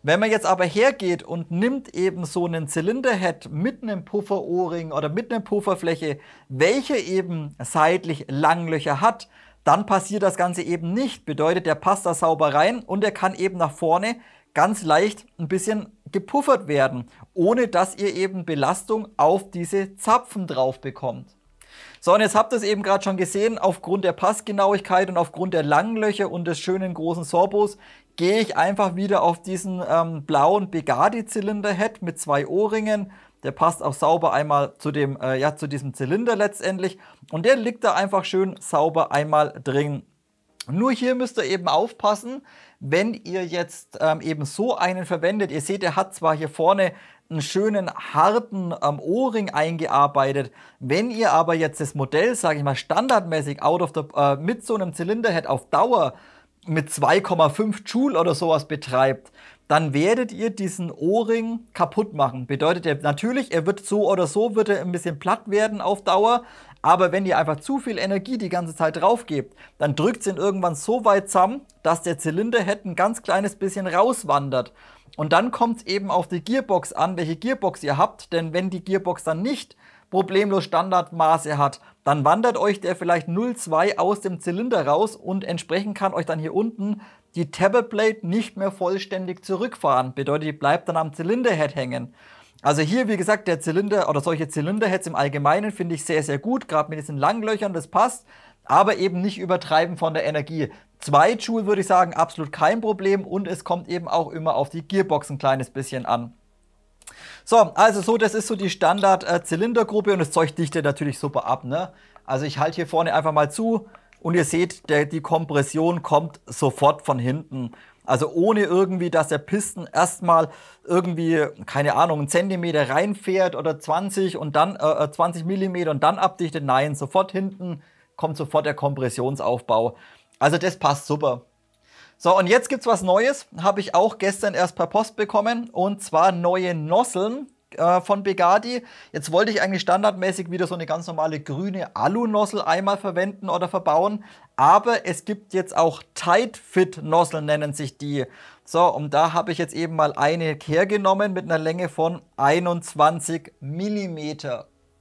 Wenn man jetzt aber hergeht und nimmt eben so einen Zylinderhead mit einem Pufferohrring oder mit einer Pufferfläche, welche eben seitlich Langlöcher hat, dann passiert das Ganze eben nicht. Bedeutet, der passt da sauber rein und er kann eben nach vorne ganz leicht ein bisschen gepuffert werden, ohne dass ihr eben Belastung auf diese Zapfen drauf bekommt. So, und jetzt habt ihr es eben gerade schon gesehen, aufgrund der Passgenauigkeit und aufgrund der langen Löcher und des schönen großen Sorbos gehe ich einfach wieder auf diesen ähm, blauen Begadi-Zylinder-Head mit zwei Ohrringen. Der passt auch sauber einmal zu, dem, äh, ja, zu diesem Zylinder letztendlich und der liegt da einfach schön sauber einmal drin. Nur hier müsst ihr eben aufpassen, wenn ihr jetzt ähm, eben so einen verwendet. Ihr seht, er hat zwar hier vorne einen schönen harten ähm, Ohrring eingearbeitet. Wenn ihr aber jetzt das Modell, sage ich mal, standardmäßig out of the, äh, mit so einem Zylinderhead auf Dauer mit 2,5 Joule oder sowas betreibt, dann werdet ihr diesen Ohrring kaputt machen. Bedeutet er natürlich, er wird so oder so wird er ein bisschen platt werden auf Dauer, aber wenn ihr einfach zu viel Energie die ganze Zeit drauf gebt, dann drückt es ihn irgendwann so weit zusammen, dass der Zylinderhead ein ganz kleines bisschen rauswandert. Und dann kommt es eben auf die Gearbox an, welche Gearbox ihr habt. Denn wenn die Gearbox dann nicht problemlos Standardmaße hat, dann wandert euch der vielleicht 0,2 aus dem Zylinder raus und entsprechend kann euch dann hier unten die Tableplate nicht mehr vollständig zurückfahren. Bedeutet, die bleibt dann am Zylinderhead hängen. Also hier, wie gesagt, der Zylinder oder solche Zylinderheads im Allgemeinen finde ich sehr, sehr gut, gerade mit diesen Langlöchern, das passt, aber eben nicht übertreiben von der Energie. Zwei Joule würde ich sagen, absolut kein Problem und es kommt eben auch immer auf die Gearbox ein kleines bisschen an. So, also so, das ist so die Standard-Zylindergruppe äh, und das Zeug dichtet natürlich super ab, ne? Also ich halte hier vorne einfach mal zu und ihr seht, der, die Kompression kommt sofort von hinten. Also ohne irgendwie, dass der Pisten erstmal irgendwie, keine Ahnung, einen Zentimeter reinfährt oder 20 und dann äh, 20 äh, Millimeter und dann abdichtet. Nein, sofort hinten kommt sofort der Kompressionsaufbau. Also das passt super. So, und jetzt gibt's was Neues. Habe ich auch gestern erst per Post bekommen. Und zwar neue Nosseln äh, von Begadi. Jetzt wollte ich eigentlich standardmäßig wieder so eine ganz normale grüne Alu-Nossel einmal verwenden oder verbauen. Aber es gibt jetzt auch Tight Fit nosseln nennen sich die. So, und da habe ich jetzt eben mal eine hergenommen mit einer Länge von 21 mm.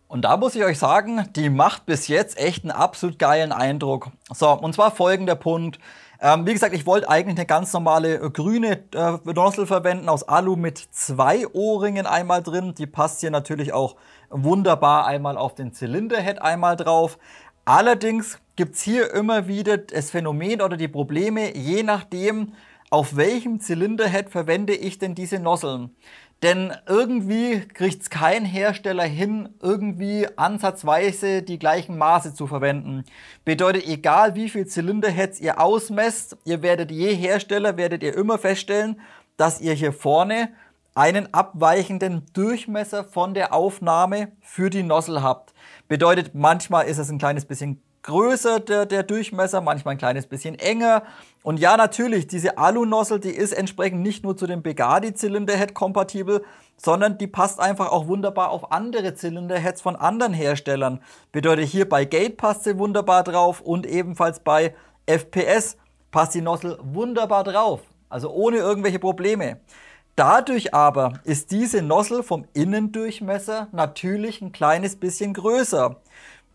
Und da muss ich euch sagen, die macht bis jetzt echt einen absolut geilen Eindruck. So, und zwar folgender Punkt. Ähm, wie gesagt, ich wollte eigentlich eine ganz normale äh, grüne äh, Nozzle verwenden aus Alu mit zwei Ohrringen einmal drin. Die passt hier natürlich auch wunderbar einmal auf den Zylinderhead einmal drauf. Allerdings gibt es hier immer wieder das Phänomen oder die Probleme, je nachdem, auf welchem Zylinderhead verwende ich denn diese Nosseln. Denn irgendwie kriegt es kein Hersteller hin, irgendwie ansatzweise die gleichen Maße zu verwenden. Bedeutet, egal wie viel Zylinderheads ihr ausmesst, ihr werdet je Hersteller, werdet ihr immer feststellen, dass ihr hier vorne einen abweichenden Durchmesser von der Aufnahme für die Nozzle habt. Bedeutet, manchmal ist es ein kleines bisschen größer der, der Durchmesser, manchmal ein kleines bisschen enger. Und ja, natürlich, diese Alunossel, die ist entsprechend nicht nur zu dem Begadi-Zylinderhead kompatibel, sondern die passt einfach auch wunderbar auf andere Zylinderheads von anderen Herstellern. Bedeutet hier bei Gate passt sie wunderbar drauf und ebenfalls bei FPS passt die Nossel wunderbar drauf. Also ohne irgendwelche Probleme. Dadurch aber ist diese Nossel vom Innendurchmesser natürlich ein kleines bisschen größer.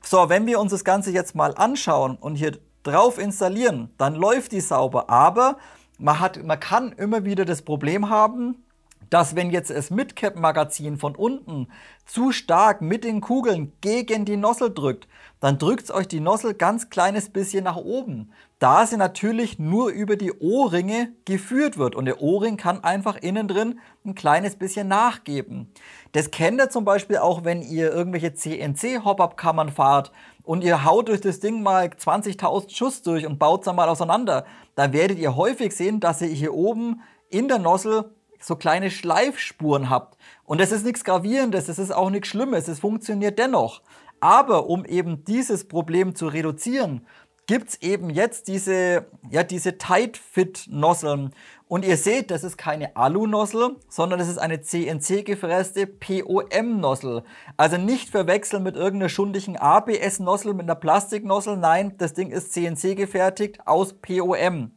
So, wenn wir uns das Ganze jetzt mal anschauen und hier drauf installieren, dann läuft die sauber. Aber man, hat, man kann immer wieder das Problem haben, dass wenn jetzt das Midcap-Magazin von unten zu stark mit den Kugeln gegen die Nossel drückt, dann drückt euch die Nossel ganz kleines bisschen nach oben, da sie natürlich nur über die O-Ringe geführt wird und der O-Ring kann einfach innen drin ein kleines bisschen nachgeben. Das kennt ihr zum Beispiel auch, wenn ihr irgendwelche CNC-Hop-Up-Kammern fahrt und ihr haut durch das Ding mal 20.000 Schuss durch und baut es dann mal auseinander. Dann werdet ihr häufig sehen, dass ihr hier oben in der Nossel so kleine Schleifspuren habt. Und das ist nichts Gravierendes, das ist auch nichts Schlimmes, es funktioniert dennoch. Aber um eben dieses Problem zu reduzieren, gibt es eben jetzt diese, ja, diese Tight Fit Nosseln. Und ihr seht, das ist keine Alu-Nossel, sondern das ist eine CNC-gefräste POM-Nossel. Also nicht verwechseln mit irgendeiner schundigen ABS-Nossel, mit einer Plastik-Nossel. Nein, das Ding ist CNC gefertigt aus POM.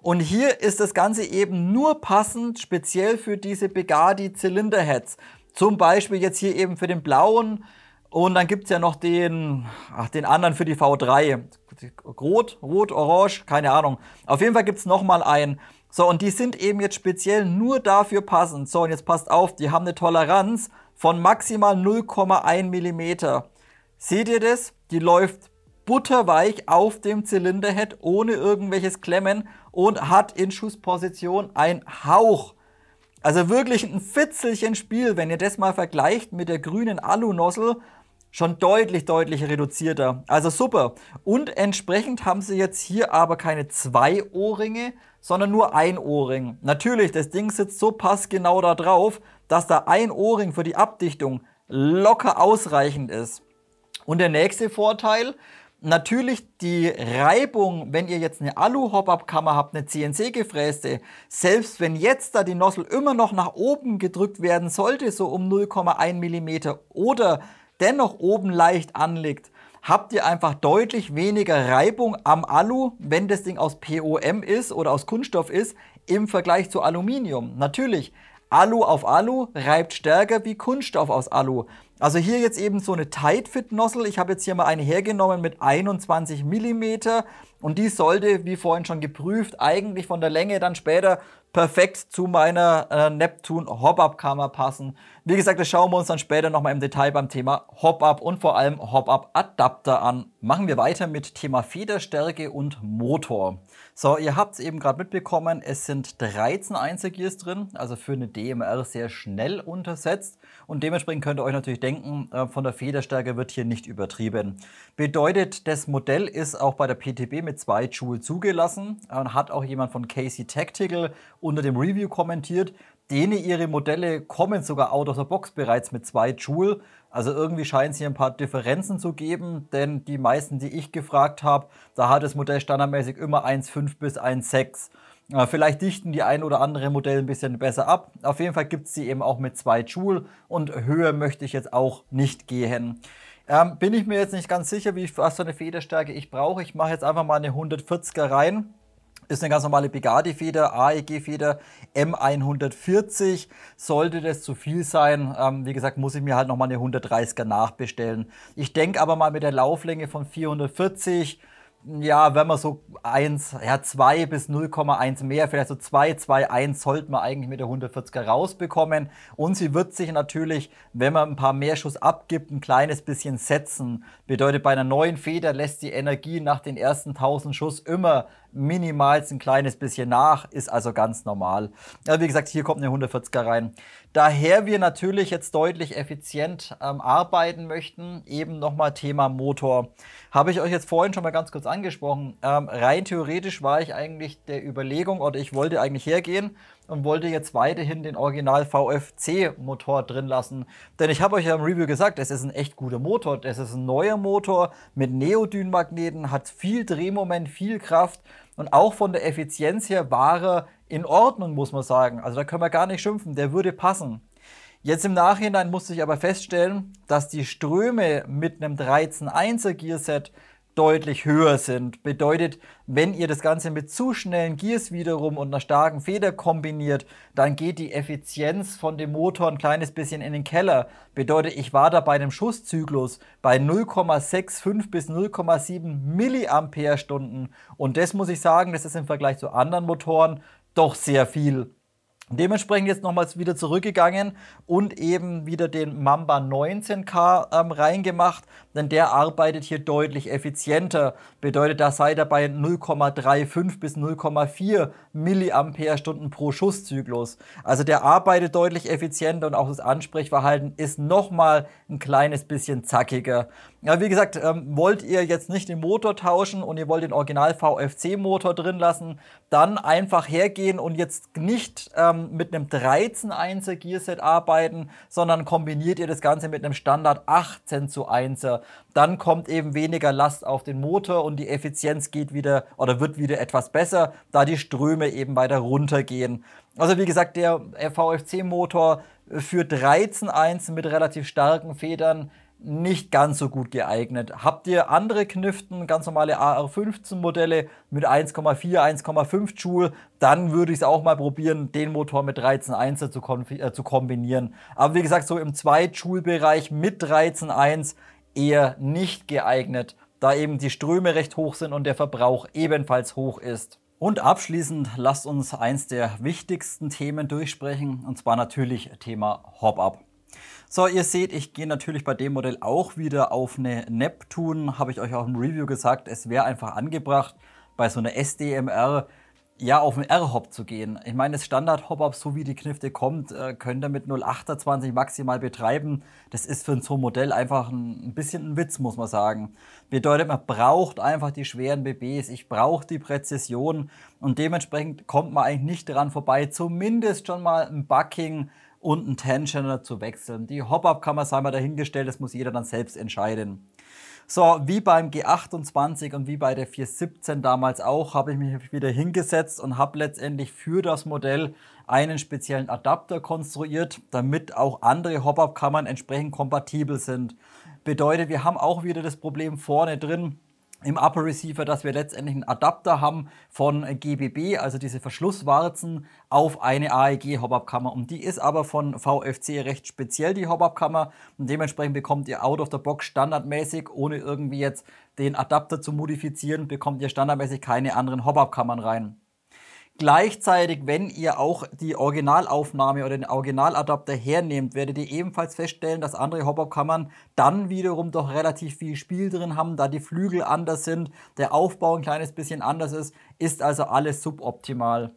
Und hier ist das Ganze eben nur passend speziell für diese Begadi zylinder heads Zum Beispiel jetzt hier eben für den blauen und dann gibt es ja noch den, ach, den anderen für die V3. Rot, Rot, Orange, keine Ahnung. Auf jeden Fall gibt es nochmal einen. So, und die sind eben jetzt speziell nur dafür passend. So, und jetzt passt auf, die haben eine Toleranz von maximal 0,1 mm. Seht ihr das? Die läuft butterweich auf dem Zylinderhead ohne irgendwelches Klemmen und hat in Schussposition ein Hauch. Also wirklich ein Fitzelchen Spiel, wenn ihr das mal vergleicht mit der grünen Alunossel schon deutlich, deutlich reduzierter. Also super. Und entsprechend haben sie jetzt hier aber keine zwei Ohrringe, sondern nur ein Ohrring. Natürlich, das Ding sitzt so passgenau da drauf, dass da ein Ohrring für die Abdichtung locker ausreichend ist. Und der nächste Vorteil, natürlich die Reibung, wenn ihr jetzt eine Alu-Hop-Up-Kammer habt, eine CNC-gefräste, selbst wenn jetzt da die Nozzle immer noch nach oben gedrückt werden sollte, so um 0,1 mm oder dennoch oben leicht anliegt, habt ihr einfach deutlich weniger Reibung am Alu, wenn das Ding aus POM ist oder aus Kunststoff ist, im Vergleich zu Aluminium. Natürlich, Alu auf Alu reibt stärker wie Kunststoff aus Alu. Also hier jetzt eben so eine Tight Fit Nozzle. Ich habe jetzt hier mal eine hergenommen mit 21 mm und die sollte, wie vorhin schon geprüft, eigentlich von der Länge dann später perfekt zu meiner äh, Neptune Hop-Up Kammer passen. Wie gesagt, das schauen wir uns dann später nochmal im Detail beim Thema Hop-Up und vor allem Hop-Up-Adapter an. Machen wir weiter mit Thema Federstärke und Motor. So, ihr habt es eben gerade mitbekommen, es sind 13 Einzelgears drin, also für eine DMR sehr schnell untersetzt. Und dementsprechend könnt ihr euch natürlich denken, äh, von der Federstärke wird hier nicht übertrieben. Bedeutet, das Modell ist auch bei der PTB mit 2 Joule zugelassen. Äh, hat auch jemand von Casey Tactical unter dem Review kommentiert, denen ihre Modelle kommen sogar out of the box bereits mit 2 Joule. Also irgendwie scheint es hier ein paar Differenzen zu geben, denn die meisten, die ich gefragt habe, da hat das Modell standardmäßig immer 1,5 bis 1,6. Äh, vielleicht dichten die ein oder andere Modelle ein bisschen besser ab. Auf jeden Fall gibt es sie eben auch mit 2 Joule und höher möchte ich jetzt auch nicht gehen. Ähm, bin ich mir jetzt nicht ganz sicher, wie, was für eine Federstärke ich brauche. Ich mache jetzt einfach mal eine 140er rein. Ist eine ganz normale Bigadi-Feder, AEG-Feder, M140. Sollte das zu viel sein, ähm, wie gesagt, muss ich mir halt nochmal eine 130er nachbestellen. Ich denke aber mal mit der Lauflänge von 440 ja, wenn man so 1, ja 2 bis 0,1 mehr, vielleicht so 2, 2, 1 sollte man eigentlich mit der 140er rausbekommen. Und sie wird sich natürlich, wenn man ein paar mehr Schuss abgibt, ein kleines bisschen setzen. Bedeutet, bei einer neuen Feder lässt die Energie nach den ersten 1000 Schuss immer minimal ein kleines bisschen nach, ist also ganz normal. Ja, wie gesagt, hier kommt eine 140er rein. Daher wir natürlich jetzt deutlich effizient ähm, arbeiten möchten, eben nochmal Thema Motor. Habe ich euch jetzt vorhin schon mal ganz kurz angesprochen. Ähm, rein theoretisch war ich eigentlich der Überlegung oder ich wollte eigentlich hergehen und wollte jetzt weiterhin den Original VFC Motor drin lassen. Denn ich habe euch ja im Review gesagt, es ist ein echt guter Motor. Es ist ein neuer Motor mit Neodynmagneten, hat viel Drehmoment, viel Kraft und auch von der Effizienz her war er in Ordnung, muss man sagen. Also da können wir gar nicht schimpfen, der würde passen. Jetzt im Nachhinein musste ich aber feststellen, dass die Ströme mit einem 13.1er Gearset deutlich höher sind. Bedeutet, wenn ihr das Ganze mit zu schnellen Gears wiederum und einer starken Feder kombiniert, dann geht die Effizienz von dem Motor ein kleines bisschen in den Keller. Bedeutet, ich war da bei einem Schusszyklus bei 0,65 bis 0,7 Milliampere-Stunden. Und das muss ich sagen, das ist im Vergleich zu anderen Motoren doch sehr viel. Dementsprechend jetzt nochmals wieder zurückgegangen und eben wieder den Mamba 19K ähm, reingemacht, denn der arbeitet hier deutlich effizienter. Bedeutet, da seid ihr bei 0,35 bis 0,4 Milliampere-Stunden pro Schusszyklus. Also der arbeitet deutlich effizienter und auch das Ansprechverhalten ist nochmal ein kleines bisschen zackiger. Ja, wie gesagt, ähm, wollt ihr jetzt nicht den Motor tauschen und ihr wollt den Original VFC-Motor drin lassen, dann einfach hergehen und jetzt nicht ähm, mit einem 13-1er Gearset arbeiten, sondern kombiniert ihr das Ganze mit einem Standard 18 zu 1er. Dann kommt eben weniger Last auf den Motor und die Effizienz geht wieder oder wird wieder etwas besser, da die Ströme eben weiter runtergehen. Also wie gesagt, der äh, VFC-Motor äh, für 13-1 mit relativ starken Federn nicht ganz so gut geeignet. Habt ihr andere Kniften, ganz normale AR15-Modelle mit 1,4, 1,5 Joule, dann würde ich es auch mal probieren, den Motor mit 13.1 zu, äh, zu kombinieren. Aber wie gesagt, so im 2-Joule-Bereich mit 13.1 eher nicht geeignet, da eben die Ströme recht hoch sind und der Verbrauch ebenfalls hoch ist. Und abschließend lasst uns eins der wichtigsten Themen durchsprechen, und zwar natürlich Thema Hop-Up. So, ihr seht, ich gehe natürlich bei dem Modell auch wieder auf eine Neptune. Habe ich euch auch im Review gesagt, es wäre einfach angebracht, bei so einer SDMR ja auf einen R-Hop zu gehen. Ich meine, das Standard-Hop-Up, so wie die Knifte kommt, äh, könnt ihr mit 0,28 maximal betreiben. Das ist für so ein Modell einfach ein, bisschen ein Witz, muss man sagen. Bedeutet, man braucht einfach die schweren BBs, ich brauche die Präzision und dementsprechend kommt man eigentlich nicht dran vorbei, zumindest schon mal ein Bucking und einen Tensioner zu wechseln. Die Hop-Up-Kammer sei mal dahingestellt, das muss jeder dann selbst entscheiden. So, wie beim G28 und wie bei der 417 damals auch, habe ich mich wieder hingesetzt und habe letztendlich für das Modell einen speziellen Adapter konstruiert, damit auch andere Hop-Up-Kammern entsprechend kompatibel sind. Bedeutet, wir haben auch wieder das Problem vorne drin, im Upper Receiver, dass wir letztendlich einen Adapter haben von GBB, also diese Verschlusswarzen, auf eine AEG Hop-Up-Kammer. Und die ist aber von VFC recht speziell, die Hop-Up-Kammer. Und dementsprechend bekommt ihr out of the box standardmäßig, ohne irgendwie jetzt den Adapter zu modifizieren, bekommt ihr standardmäßig keine anderen Hop-Up-Kammern rein. Gleichzeitig, wenn ihr auch die Originalaufnahme oder den Originaladapter hernehmt, werdet ihr ebenfalls feststellen, dass andere hop dann wiederum doch relativ viel Spiel drin haben, da die Flügel anders sind, der Aufbau ein kleines bisschen anders ist, ist also alles suboptimal.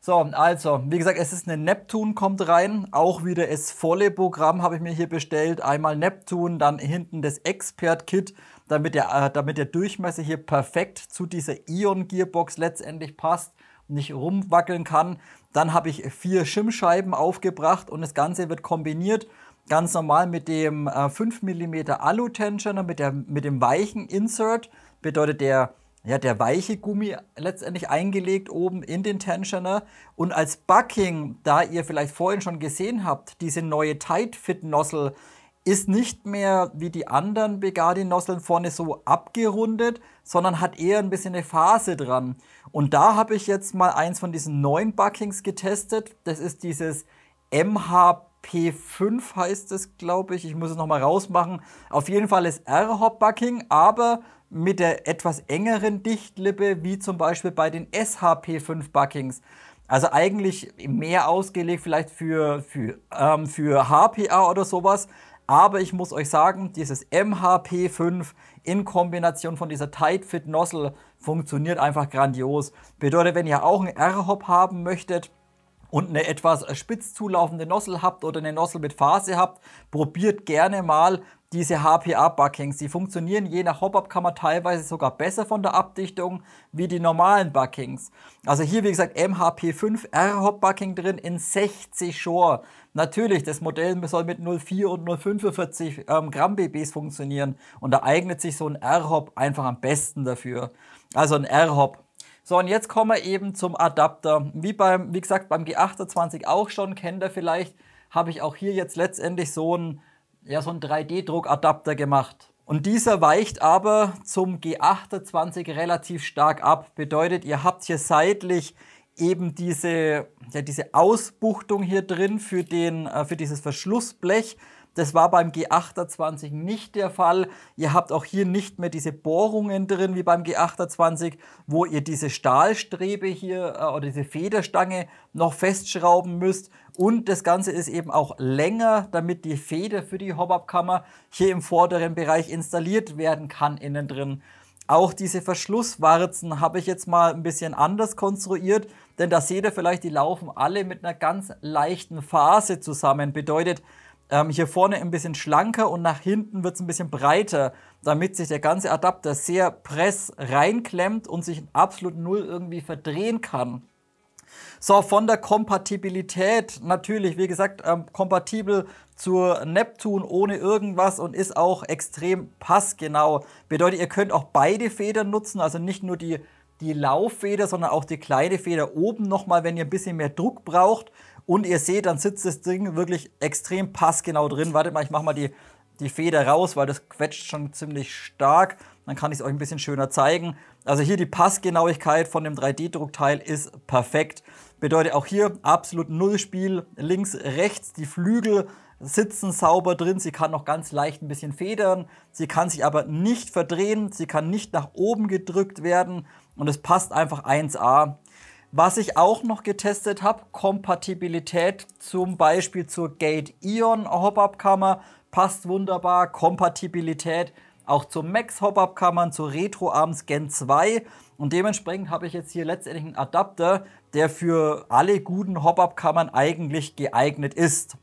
So, also, wie gesagt, es ist eine Neptun kommt rein. Auch wieder das volle Programm habe ich mir hier bestellt. Einmal Neptun, dann hinten das Expert-Kit, damit äh, damit der Durchmesser hier perfekt zu dieser Ion-Gearbox letztendlich passt nicht rumwackeln kann. Dann habe ich vier Schimmscheiben aufgebracht und das Ganze wird kombiniert ganz normal mit dem äh, 5 mm Alu-Tensioner, mit, mit dem weichen Insert. Bedeutet der, ja, der weiche Gummi letztendlich eingelegt oben in den Tensioner. Und als Bucking, da ihr vielleicht vorhin schon gesehen habt, diese neue Tight Fit Nozzle, ist nicht mehr wie die anderen Begadi-Nosseln vorne so abgerundet, sondern hat eher ein bisschen eine Phase dran. Und da habe ich jetzt mal eins von diesen neuen Buckings getestet. Das ist dieses MHP5 heißt es, glaube ich. Ich muss es nochmal rausmachen. Auf jeden Fall ist R-Hop Bucking, aber mit der etwas engeren Dichtlippe, wie zum Beispiel bei den SHP5 Buckings. Also eigentlich mehr ausgelegt vielleicht für, für, ähm, für HPA oder sowas, aber ich muss euch sagen, dieses MHP5 in Kombination von dieser Tight Fit Nozzle funktioniert einfach grandios. Bedeutet, wenn ihr auch einen R-Hop haben möchtet, und eine etwas spitz zulaufende Nozzle habt oder eine Nozzle mit Phase habt, probiert gerne mal diese HPA-Buckings. Die funktionieren je nach Hop-Up-Kammer teilweise sogar besser von der Abdichtung wie die normalen Buckings. Also hier, wie gesagt, MHP5 R-Hop-Bucking drin in 60 Shore. Natürlich, das Modell soll mit 0,4 und 0,45 ähm, Gramm BBs funktionieren und da eignet sich so ein R-Hop einfach am besten dafür. Also ein R-Hop. So, und jetzt kommen wir eben zum Adapter. Wie, beim, wie gesagt, beim G28 auch schon, kennt ihr vielleicht, habe ich auch hier jetzt letztendlich so einen ja so einen 3D-Druckadapter gemacht. Und dieser weicht aber zum G28 relativ stark ab. Bedeutet, ihr habt hier seitlich eben diese, ja, diese Ausbuchtung hier drin für, den, äh, für dieses Verschlussblech das war beim G28 nicht der Fall. Ihr habt auch hier nicht mehr diese Bohrungen drin wie beim G28, wo ihr diese Stahlstrebe hier äh, oder diese Federstange noch festschrauben müsst. Und das Ganze ist eben auch länger, damit die Feder für die Hop-Up-Kammer hier im vorderen Bereich installiert werden kann innen drin. Auch diese Verschlusswarzen habe ich jetzt mal ein bisschen anders konstruiert, denn da seht ihr vielleicht, die laufen alle mit einer ganz leichten Phase zusammen. Bedeutet, ähm, hier vorne ein bisschen schlanker und nach hinten wird es ein bisschen breiter, damit sich der ganze Adapter sehr press reinklemmt und sich absolut null irgendwie verdrehen kann. So, von der Kompatibilität natürlich, wie gesagt, ähm, kompatibel zur Neptun ohne irgendwas und ist auch extrem passgenau. Bedeutet, ihr könnt auch beide Federn nutzen, also nicht nur die, die Lauffeder, sondern auch die kleine Feder oben nochmal, wenn ihr ein bisschen mehr Druck braucht. Und ihr seht, dann sitzt das Ding wirklich extrem passgenau drin. Wartet mal, ich mache mal die, die Feder raus, weil das quetscht schon ziemlich stark. Dann kann ich es euch ein bisschen schöner zeigen. Also hier die Passgenauigkeit von dem 3D-Druckteil ist perfekt. Bedeutet auch hier absolut Nullspiel. Links, rechts, die Flügel sitzen sauber drin. Sie kann noch ganz leicht ein bisschen federn. Sie kann sich aber nicht verdrehen. Sie kann nicht nach oben gedrückt werden. Und es passt einfach 1A was ich auch noch getestet habe, Kompatibilität zum Beispiel zur Gate Ion Hop-Up-Kammer, passt wunderbar, Kompatibilität auch zur Max Hop-Up-Kammern, zur Retro Arms Gen 2 und dementsprechend habe ich jetzt hier letztendlich einen Adapter, der für alle guten Hop-Up-Kammern eigentlich geeignet ist.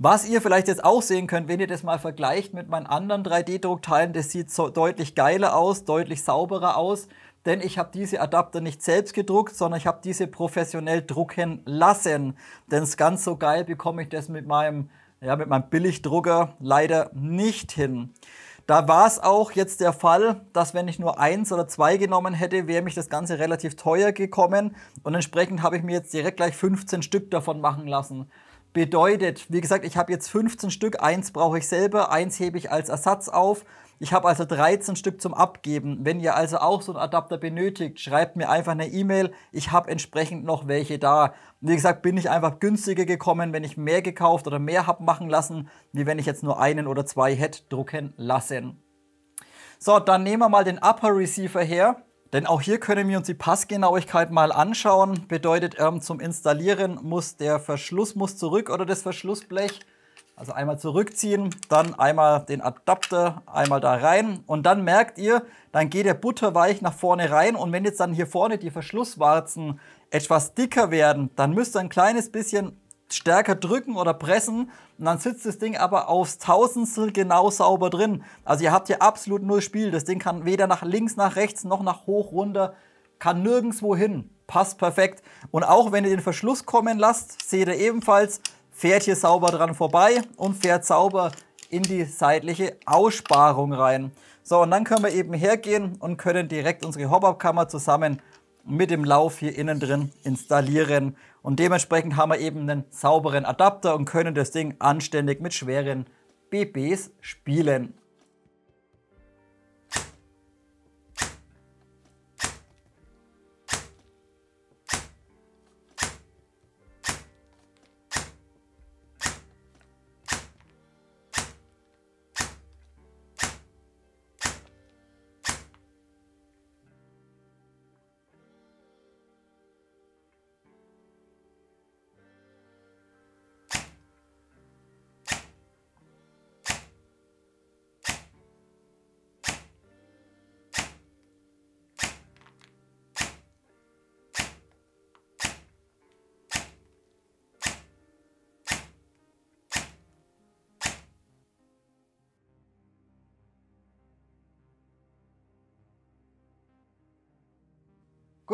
Was ihr vielleicht jetzt auch sehen könnt, wenn ihr das mal vergleicht mit meinen anderen 3D-Druckteilen, das sieht so deutlich geiler aus, deutlich sauberer aus denn ich habe diese Adapter nicht selbst gedruckt, sondern ich habe diese professionell drucken lassen. Denn ganz so geil bekomme ich das mit meinem, ja, mit meinem Billigdrucker leider nicht hin. Da war es auch jetzt der Fall, dass wenn ich nur eins oder zwei genommen hätte, wäre mich das Ganze relativ teuer gekommen und entsprechend habe ich mir jetzt direkt gleich 15 Stück davon machen lassen. Bedeutet, wie gesagt, ich habe jetzt 15 Stück, eins brauche ich selber, eins hebe ich als Ersatz auf ich habe also 13 Stück zum Abgeben. Wenn ihr also auch so einen Adapter benötigt, schreibt mir einfach eine E-Mail. Ich habe entsprechend noch welche da. Wie gesagt, bin ich einfach günstiger gekommen, wenn ich mehr gekauft oder mehr habe machen lassen, wie wenn ich jetzt nur einen oder zwei hätte drucken lassen. So, dann nehmen wir mal den Upper Receiver her. Denn auch hier können wir uns die Passgenauigkeit mal anschauen. Bedeutet, ähm, zum Installieren muss der Verschluss muss zurück oder das Verschlussblech. Also einmal zurückziehen, dann einmal den Adapter einmal da rein und dann merkt ihr, dann geht der butterweich nach vorne rein und wenn jetzt dann hier vorne die Verschlusswarzen etwas dicker werden, dann müsst ihr ein kleines bisschen stärker drücken oder pressen und dann sitzt das Ding aber aufs Tausendstel genau sauber drin. Also ihr habt hier absolut null Spiel. Das Ding kann weder nach links, nach rechts, noch nach hoch, runter, kann nirgendwo hin. Passt perfekt. Und auch wenn ihr den Verschluss kommen lasst, seht ihr ebenfalls, fährt hier sauber dran vorbei und fährt sauber in die seitliche Aussparung rein. So, und dann können wir eben hergehen und können direkt unsere Hop-Up-Kammer zusammen mit dem Lauf hier innen drin installieren. Und dementsprechend haben wir eben einen sauberen Adapter und können das Ding anständig mit schweren BBs spielen.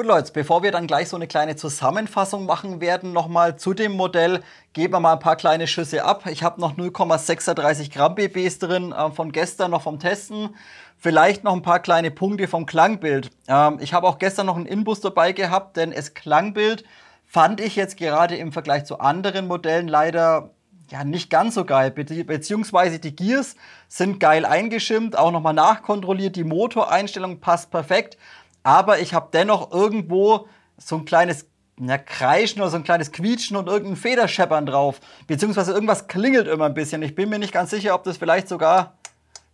Gut Leute, bevor wir dann gleich so eine kleine Zusammenfassung machen werden, nochmal zu dem Modell, geben wir mal ein paar kleine Schüsse ab. Ich habe noch 0,36 Gramm BBs drin äh, von gestern noch vom Testen. Vielleicht noch ein paar kleine Punkte vom Klangbild. Ähm, ich habe auch gestern noch einen Inbus dabei gehabt, denn es Klangbild fand ich jetzt gerade im Vergleich zu anderen Modellen leider ja nicht ganz so geil, beziehungsweise die Gears sind geil eingeschimmt, auch nochmal nachkontrolliert, die Motoreinstellung passt perfekt, aber ich habe dennoch irgendwo so ein kleines na, Kreischen oder so ein kleines Quietschen und irgendein Federscheppern drauf. Beziehungsweise irgendwas klingelt immer ein bisschen. Ich bin mir nicht ganz sicher, ob das vielleicht sogar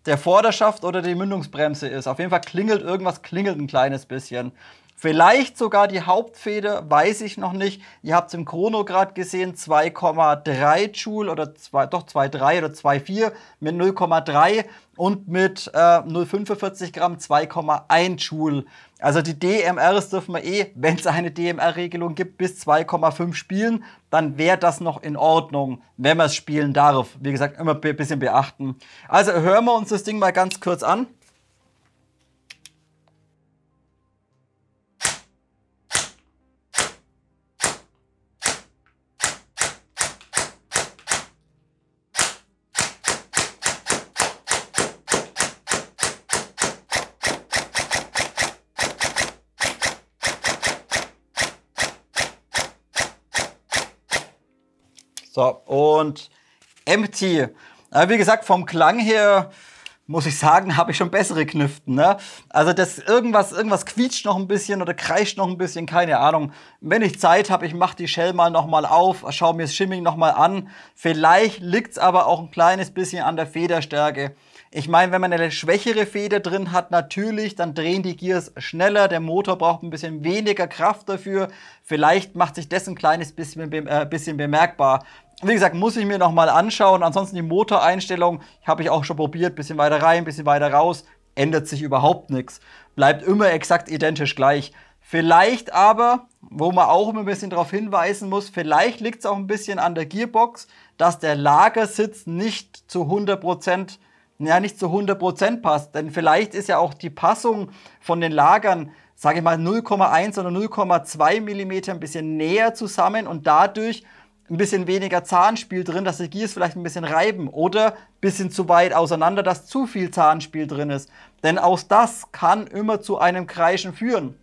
der Vorderschaft oder die Mündungsbremse ist. Auf jeden Fall klingelt irgendwas, klingelt ein kleines bisschen. Vielleicht sogar die Hauptfeder, weiß ich noch nicht. Ihr habt es im Chrono gerade gesehen, 2,3 Joule oder zwei, doch 2,3 oder 2,4 mit 0,3 und mit äh, 0,45 Gramm 2,1 Joule. Also die DMRs dürfen wir eh, wenn es eine DMR-Regelung gibt, bis 2,5 spielen. Dann wäre das noch in Ordnung, wenn man es spielen darf. Wie gesagt, immer ein bisschen beachten. Also hören wir uns das Ding mal ganz kurz an. und Empty. Aber wie gesagt, vom Klang her muss ich sagen, habe ich schon bessere Knüften. Ne? Also das irgendwas, irgendwas quietscht noch ein bisschen oder kreischt noch ein bisschen, keine Ahnung. Wenn ich Zeit habe, ich mache die Shell mal nochmal auf, schaue mir das Shimming nochmal an. Vielleicht liegt es aber auch ein kleines bisschen an der Federstärke. Ich meine, wenn man eine schwächere Feder drin hat, natürlich, dann drehen die Gears schneller, der Motor braucht ein bisschen weniger Kraft dafür. Vielleicht macht sich das ein kleines bisschen, äh, bisschen bemerkbar. Wie gesagt, muss ich mir nochmal anschauen. Ansonsten die Motoreinstellung habe ich auch schon probiert. Bisschen weiter rein, bisschen weiter raus. Ändert sich überhaupt nichts. Bleibt immer exakt identisch gleich. Vielleicht aber, wo man auch immer ein bisschen darauf hinweisen muss, vielleicht liegt es auch ein bisschen an der Gearbox, dass der Lagersitz nicht zu 100%, ja, nicht zu 100% passt. Denn vielleicht ist ja auch die Passung von den Lagern sage ich mal 0,1 oder 0,2 mm ein bisschen näher zusammen und dadurch ein bisschen weniger Zahnspiel drin, dass die Gears vielleicht ein bisschen reiben oder ein bisschen zu weit auseinander, dass zu viel Zahnspiel drin ist. Denn auch das kann immer zu einem Kreischen führen.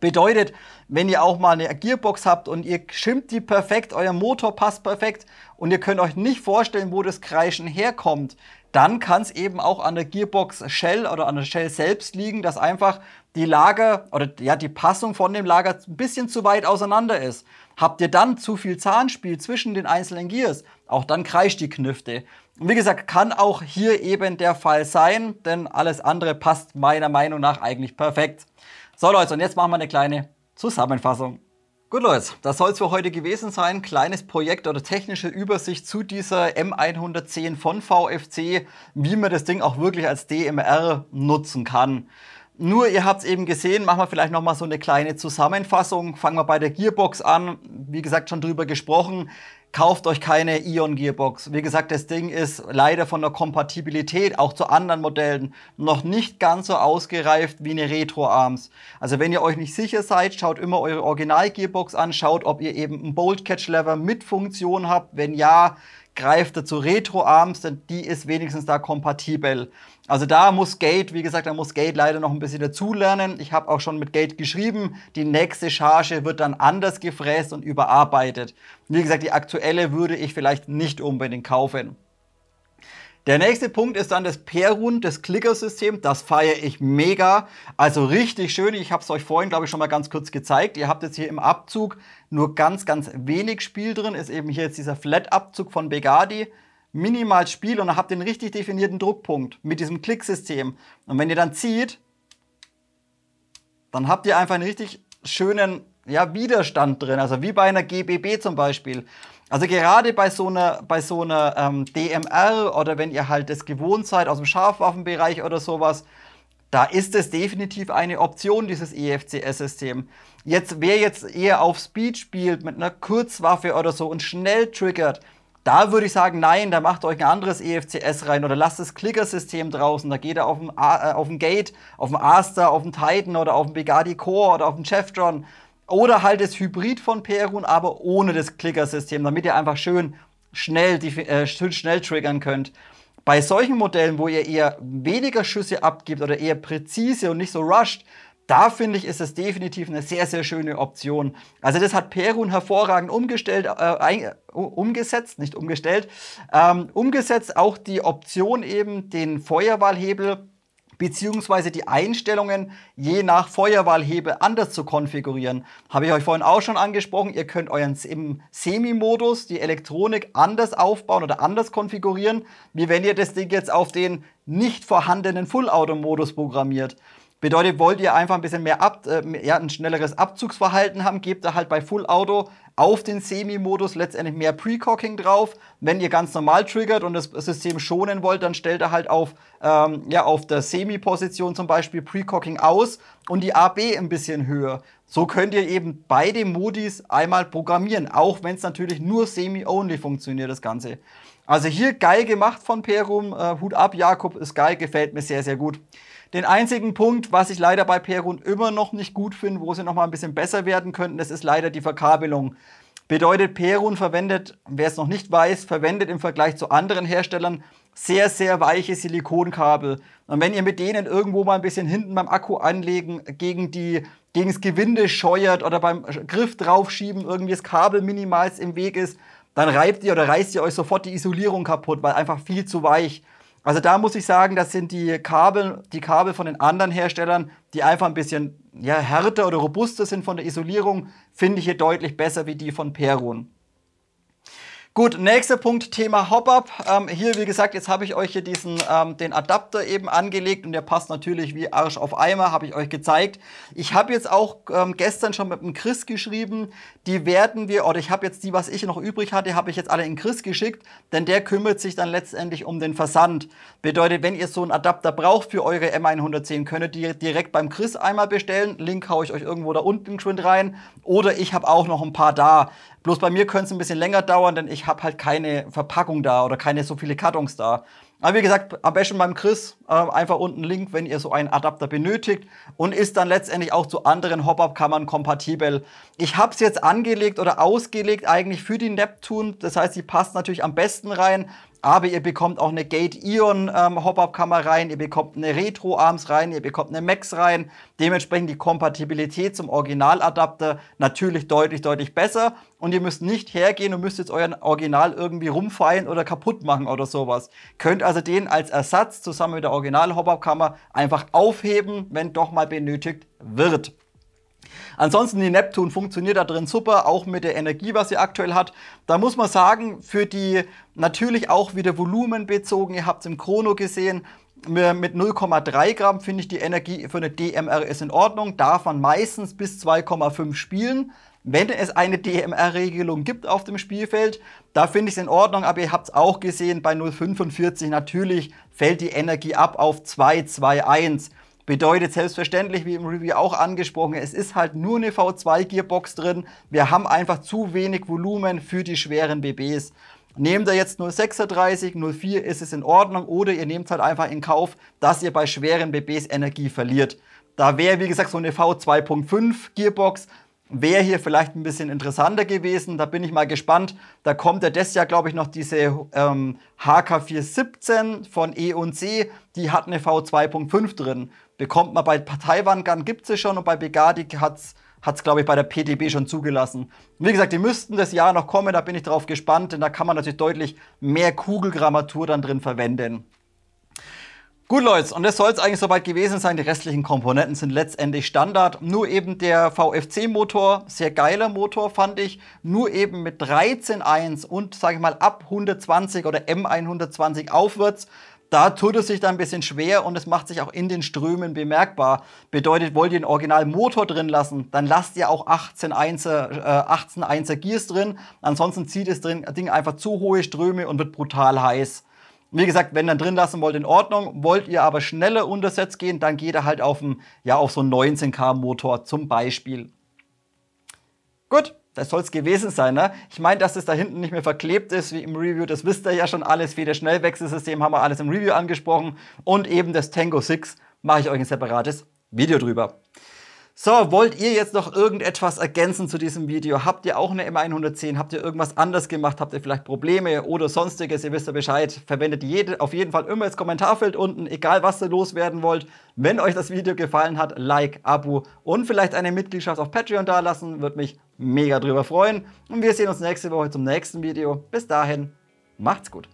Bedeutet, wenn ihr auch mal eine Gearbox habt und ihr schimmt die perfekt, euer Motor passt perfekt und ihr könnt euch nicht vorstellen, wo das Kreischen herkommt, dann kann es eben auch an der Gearbox Shell oder an der Shell selbst liegen, dass einfach die Lager oder ja die Passung von dem Lager ein bisschen zu weit auseinander ist. Habt ihr dann zu viel Zahnspiel zwischen den einzelnen Gears, auch dann kreischt die Knüfte. Und wie gesagt, kann auch hier eben der Fall sein, denn alles andere passt meiner Meinung nach eigentlich perfekt. So Leute, und jetzt machen wir eine kleine Zusammenfassung. Gut Leute, das soll es für heute gewesen sein. Kleines Projekt oder technische Übersicht zu dieser M110 von VFC, wie man das Ding auch wirklich als DMR nutzen kann. Nur, ihr habt es eben gesehen, machen wir vielleicht nochmal so eine kleine Zusammenfassung. Fangen wir bei der Gearbox an. Wie gesagt, schon drüber gesprochen kauft euch keine Ion Gearbox. Wie gesagt, das Ding ist leider von der Kompatibilität auch zu anderen Modellen noch nicht ganz so ausgereift wie eine Retro ARMS. Also wenn ihr euch nicht sicher seid, schaut immer eure Original Gearbox an, schaut, ob ihr eben einen Bolt Catch Lever mit Funktion habt. Wenn ja, greift dazu Retro ARMS, denn die ist wenigstens da kompatibel. Also da muss Gate, wie gesagt, da muss Gate leider noch ein bisschen dazulernen. Ich habe auch schon mit Gate geschrieben, die nächste Charge wird dann anders gefräst und überarbeitet. Wie gesagt, die aktuelle würde ich vielleicht nicht unbedingt kaufen. Der nächste Punkt ist dann das Perun, das Clicker-System. Das feiere ich mega. Also richtig schön. Ich habe es euch vorhin, glaube ich, schon mal ganz kurz gezeigt. Ihr habt jetzt hier im Abzug nur ganz, ganz wenig Spiel drin. Ist eben hier jetzt dieser Flat-Abzug von Begadi minimal spiele und habt den richtig definierten Druckpunkt mit diesem Klicksystem. Und wenn ihr dann zieht, dann habt ihr einfach einen richtig schönen ja, Widerstand drin, also wie bei einer GBB zum Beispiel. Also gerade bei so einer, bei so einer ähm, DMR oder wenn ihr halt das gewohnt seid aus dem Scharfwaffenbereich oder sowas, da ist es definitiv eine Option, dieses EFCS-System. Jetzt, wer jetzt eher auf Speed spielt mit einer Kurzwaffe oder so und schnell triggert, da würde ich sagen, nein, da macht euch ein anderes EFCS rein oder lasst das Clicker-System draußen. Da geht er auf dem, äh, auf dem Gate, auf dem Aster, auf dem Titan oder auf dem Begadi Core oder auf dem Cheftron. Oder halt das Hybrid von Perun, aber ohne das Clicker-System, damit ihr einfach schön schnell, äh, schnell triggern könnt. Bei solchen Modellen, wo ihr eher weniger Schüsse abgibt oder eher präzise und nicht so rusht, da finde ich, ist es definitiv eine sehr, sehr schöne Option. Also das hat Perun hervorragend umgestellt, äh, äh, umgesetzt, nicht umgestellt, ähm, umgesetzt auch die Option eben, den Feuerwahlhebel beziehungsweise die Einstellungen je nach Feuerwahlhebel anders zu konfigurieren. Habe ich euch vorhin auch schon angesprochen. Ihr könnt euren im Semi-Modus die Elektronik anders aufbauen oder anders konfigurieren, wie wenn ihr das Ding jetzt auf den nicht vorhandenen Full-Auto-Modus programmiert. Bedeutet, wollt ihr einfach ein bisschen mehr ab, äh, ja, ein schnelleres Abzugsverhalten haben, gebt da halt bei Full Auto auf den Semi-Modus letztendlich mehr Precocking drauf. Wenn ihr ganz normal triggert und das System schonen wollt, dann stellt er halt auf, ähm, ja, auf der Semi-Position zum Beispiel Precocking aus und die AB ein bisschen höher. So könnt ihr eben beide Modis einmal programmieren, auch wenn es natürlich nur Semi-Only funktioniert, das Ganze. Also hier geil gemacht von Perum. Äh, Hut ab, Jakob, ist geil, gefällt mir sehr, sehr gut. Den einzigen Punkt, was ich leider bei Perun immer noch nicht gut finde, wo sie noch mal ein bisschen besser werden könnten, das ist leider die Verkabelung. Bedeutet, Perun verwendet, wer es noch nicht weiß, verwendet im Vergleich zu anderen Herstellern sehr, sehr weiche Silikonkabel. Und wenn ihr mit denen irgendwo mal ein bisschen hinten beim Akku anlegen, gegen, die, gegen das Gewinde scheuert oder beim Griff draufschieben irgendwie das Kabel minimals im Weg ist, dann reibt ihr oder reißt ihr euch sofort die Isolierung kaputt, weil einfach viel zu weich. ist. Also da muss ich sagen, das sind die Kabel, die Kabel von den anderen Herstellern, die einfach ein bisschen ja, härter oder robuster sind von der Isolierung, finde ich hier deutlich besser wie die von Perun. Gut, nächster Punkt, Thema Hop-Up. Ähm, hier, wie gesagt, jetzt habe ich euch hier diesen, ähm, den Adapter eben angelegt und der passt natürlich wie Arsch auf Eimer, habe ich euch gezeigt. Ich habe jetzt auch ähm, gestern schon mit dem Chris geschrieben, die werden wir, oder ich habe jetzt die, was ich noch übrig hatte, habe ich jetzt alle in Chris geschickt, denn der kümmert sich dann letztendlich um den Versand. Bedeutet, wenn ihr so einen Adapter braucht für eure M110, könnt ihr direkt beim Chris einmal bestellen. Link haue ich euch irgendwo da unten geschwind rein. Oder ich habe auch noch ein paar da. Bloß bei mir könnte es ein bisschen länger dauern, denn ich habe halt keine Verpackung da oder keine so viele Kartons da. Aber wie gesagt, am besten beim Chris äh, einfach unten Link, wenn ihr so einen Adapter benötigt und ist dann letztendlich auch zu anderen Hop-Up-Kammern kompatibel. Ich habe es jetzt angelegt oder ausgelegt eigentlich für die Neptune, das heißt, die passt natürlich am besten rein. Aber ihr bekommt auch eine Gate Ion ähm, Hop-Up-Kammer rein, ihr bekommt eine Retro Arms rein, ihr bekommt eine Max rein. Dementsprechend die Kompatibilität zum Originaladapter natürlich deutlich, deutlich besser. Und ihr müsst nicht hergehen und müsst jetzt euren Original irgendwie rumfeilen oder kaputt machen oder sowas. Könnt also den als Ersatz zusammen mit der Original Hop-Up-Kammer einfach aufheben, wenn doch mal benötigt wird. Ansonsten die Neptun funktioniert da drin super, auch mit der Energie, was sie aktuell hat. Da muss man sagen, für die natürlich auch wieder volumenbezogen, ihr habt es im Chrono gesehen, mit 0,3 Gramm finde ich die Energie für eine DMR in Ordnung. Darf man meistens bis 2,5 spielen. Wenn es eine DMR-Regelung gibt auf dem Spielfeld, da finde ich es in Ordnung. Aber ihr habt es auch gesehen, bei 0,45 natürlich fällt die Energie ab auf 2,21. Bedeutet selbstverständlich, wie im Review auch angesprochen, es ist halt nur eine V2-Gearbox drin. Wir haben einfach zu wenig Volumen für die schweren BBs. Nehmt ihr jetzt 0,36, 0,4 ist es in Ordnung oder ihr nehmt halt einfach in Kauf, dass ihr bei schweren BBs Energie verliert. Da wäre, wie gesagt, so eine V2.5 Gearbox wäre hier vielleicht ein bisschen interessanter gewesen. Da bin ich mal gespannt. Da kommt ja das Jahr, glaube ich, noch diese ähm, HK417 von E&C. Die hat eine V2.5 drin bekommt man bei Parteiwankern, gibt es schon und bei Begadi hat es, glaube ich, bei der PTB schon zugelassen. Wie gesagt, die müssten das Jahr noch kommen, da bin ich drauf gespannt, denn da kann man natürlich deutlich mehr Kugelgrammatur dann drin verwenden. Gut, Leute, und das soll es eigentlich soweit gewesen sein. Die restlichen Komponenten sind letztendlich Standard. Nur eben der VFC-Motor, sehr geiler Motor, fand ich. Nur eben mit 13.1 und, sage ich mal, ab 120 oder M120 aufwärts da tut es sich dann ein bisschen schwer und es macht sich auch in den Strömen bemerkbar. Bedeutet, wollt ihr den Originalmotor drin lassen, dann lasst ihr auch 18 1er, äh, 18 1er Gears drin. Ansonsten zieht das Ding einfach zu hohe Ströme und wird brutal heiß. Wie gesagt, wenn dann drin lassen wollt, in Ordnung. Wollt ihr aber schneller untersetzt gehen, dann geht er halt auf, einen, ja, auf so einen 19K Motor zum Beispiel. Gut, das soll es gewesen sein. Ne? Ich meine, dass es da hinten nicht mehr verklebt ist, wie im Review, das wisst ihr ja schon alles. Feder-Schnellwechselsystem haben wir alles im Review angesprochen. Und eben das Tango 6 mache ich euch ein separates Video drüber. So, wollt ihr jetzt noch irgendetwas ergänzen zu diesem Video? Habt ihr auch eine M110? Habt ihr irgendwas anders gemacht? Habt ihr vielleicht Probleme oder sonstiges? Ihr wisst ja Bescheid. Verwendet jede, auf jeden Fall immer das Kommentarfeld unten, egal was ihr loswerden wollt. Wenn euch das Video gefallen hat, Like, Abo und vielleicht eine Mitgliedschaft auf Patreon dalassen. Würde mich mega drüber freuen. Und wir sehen uns nächste Woche zum nächsten Video. Bis dahin, macht's gut.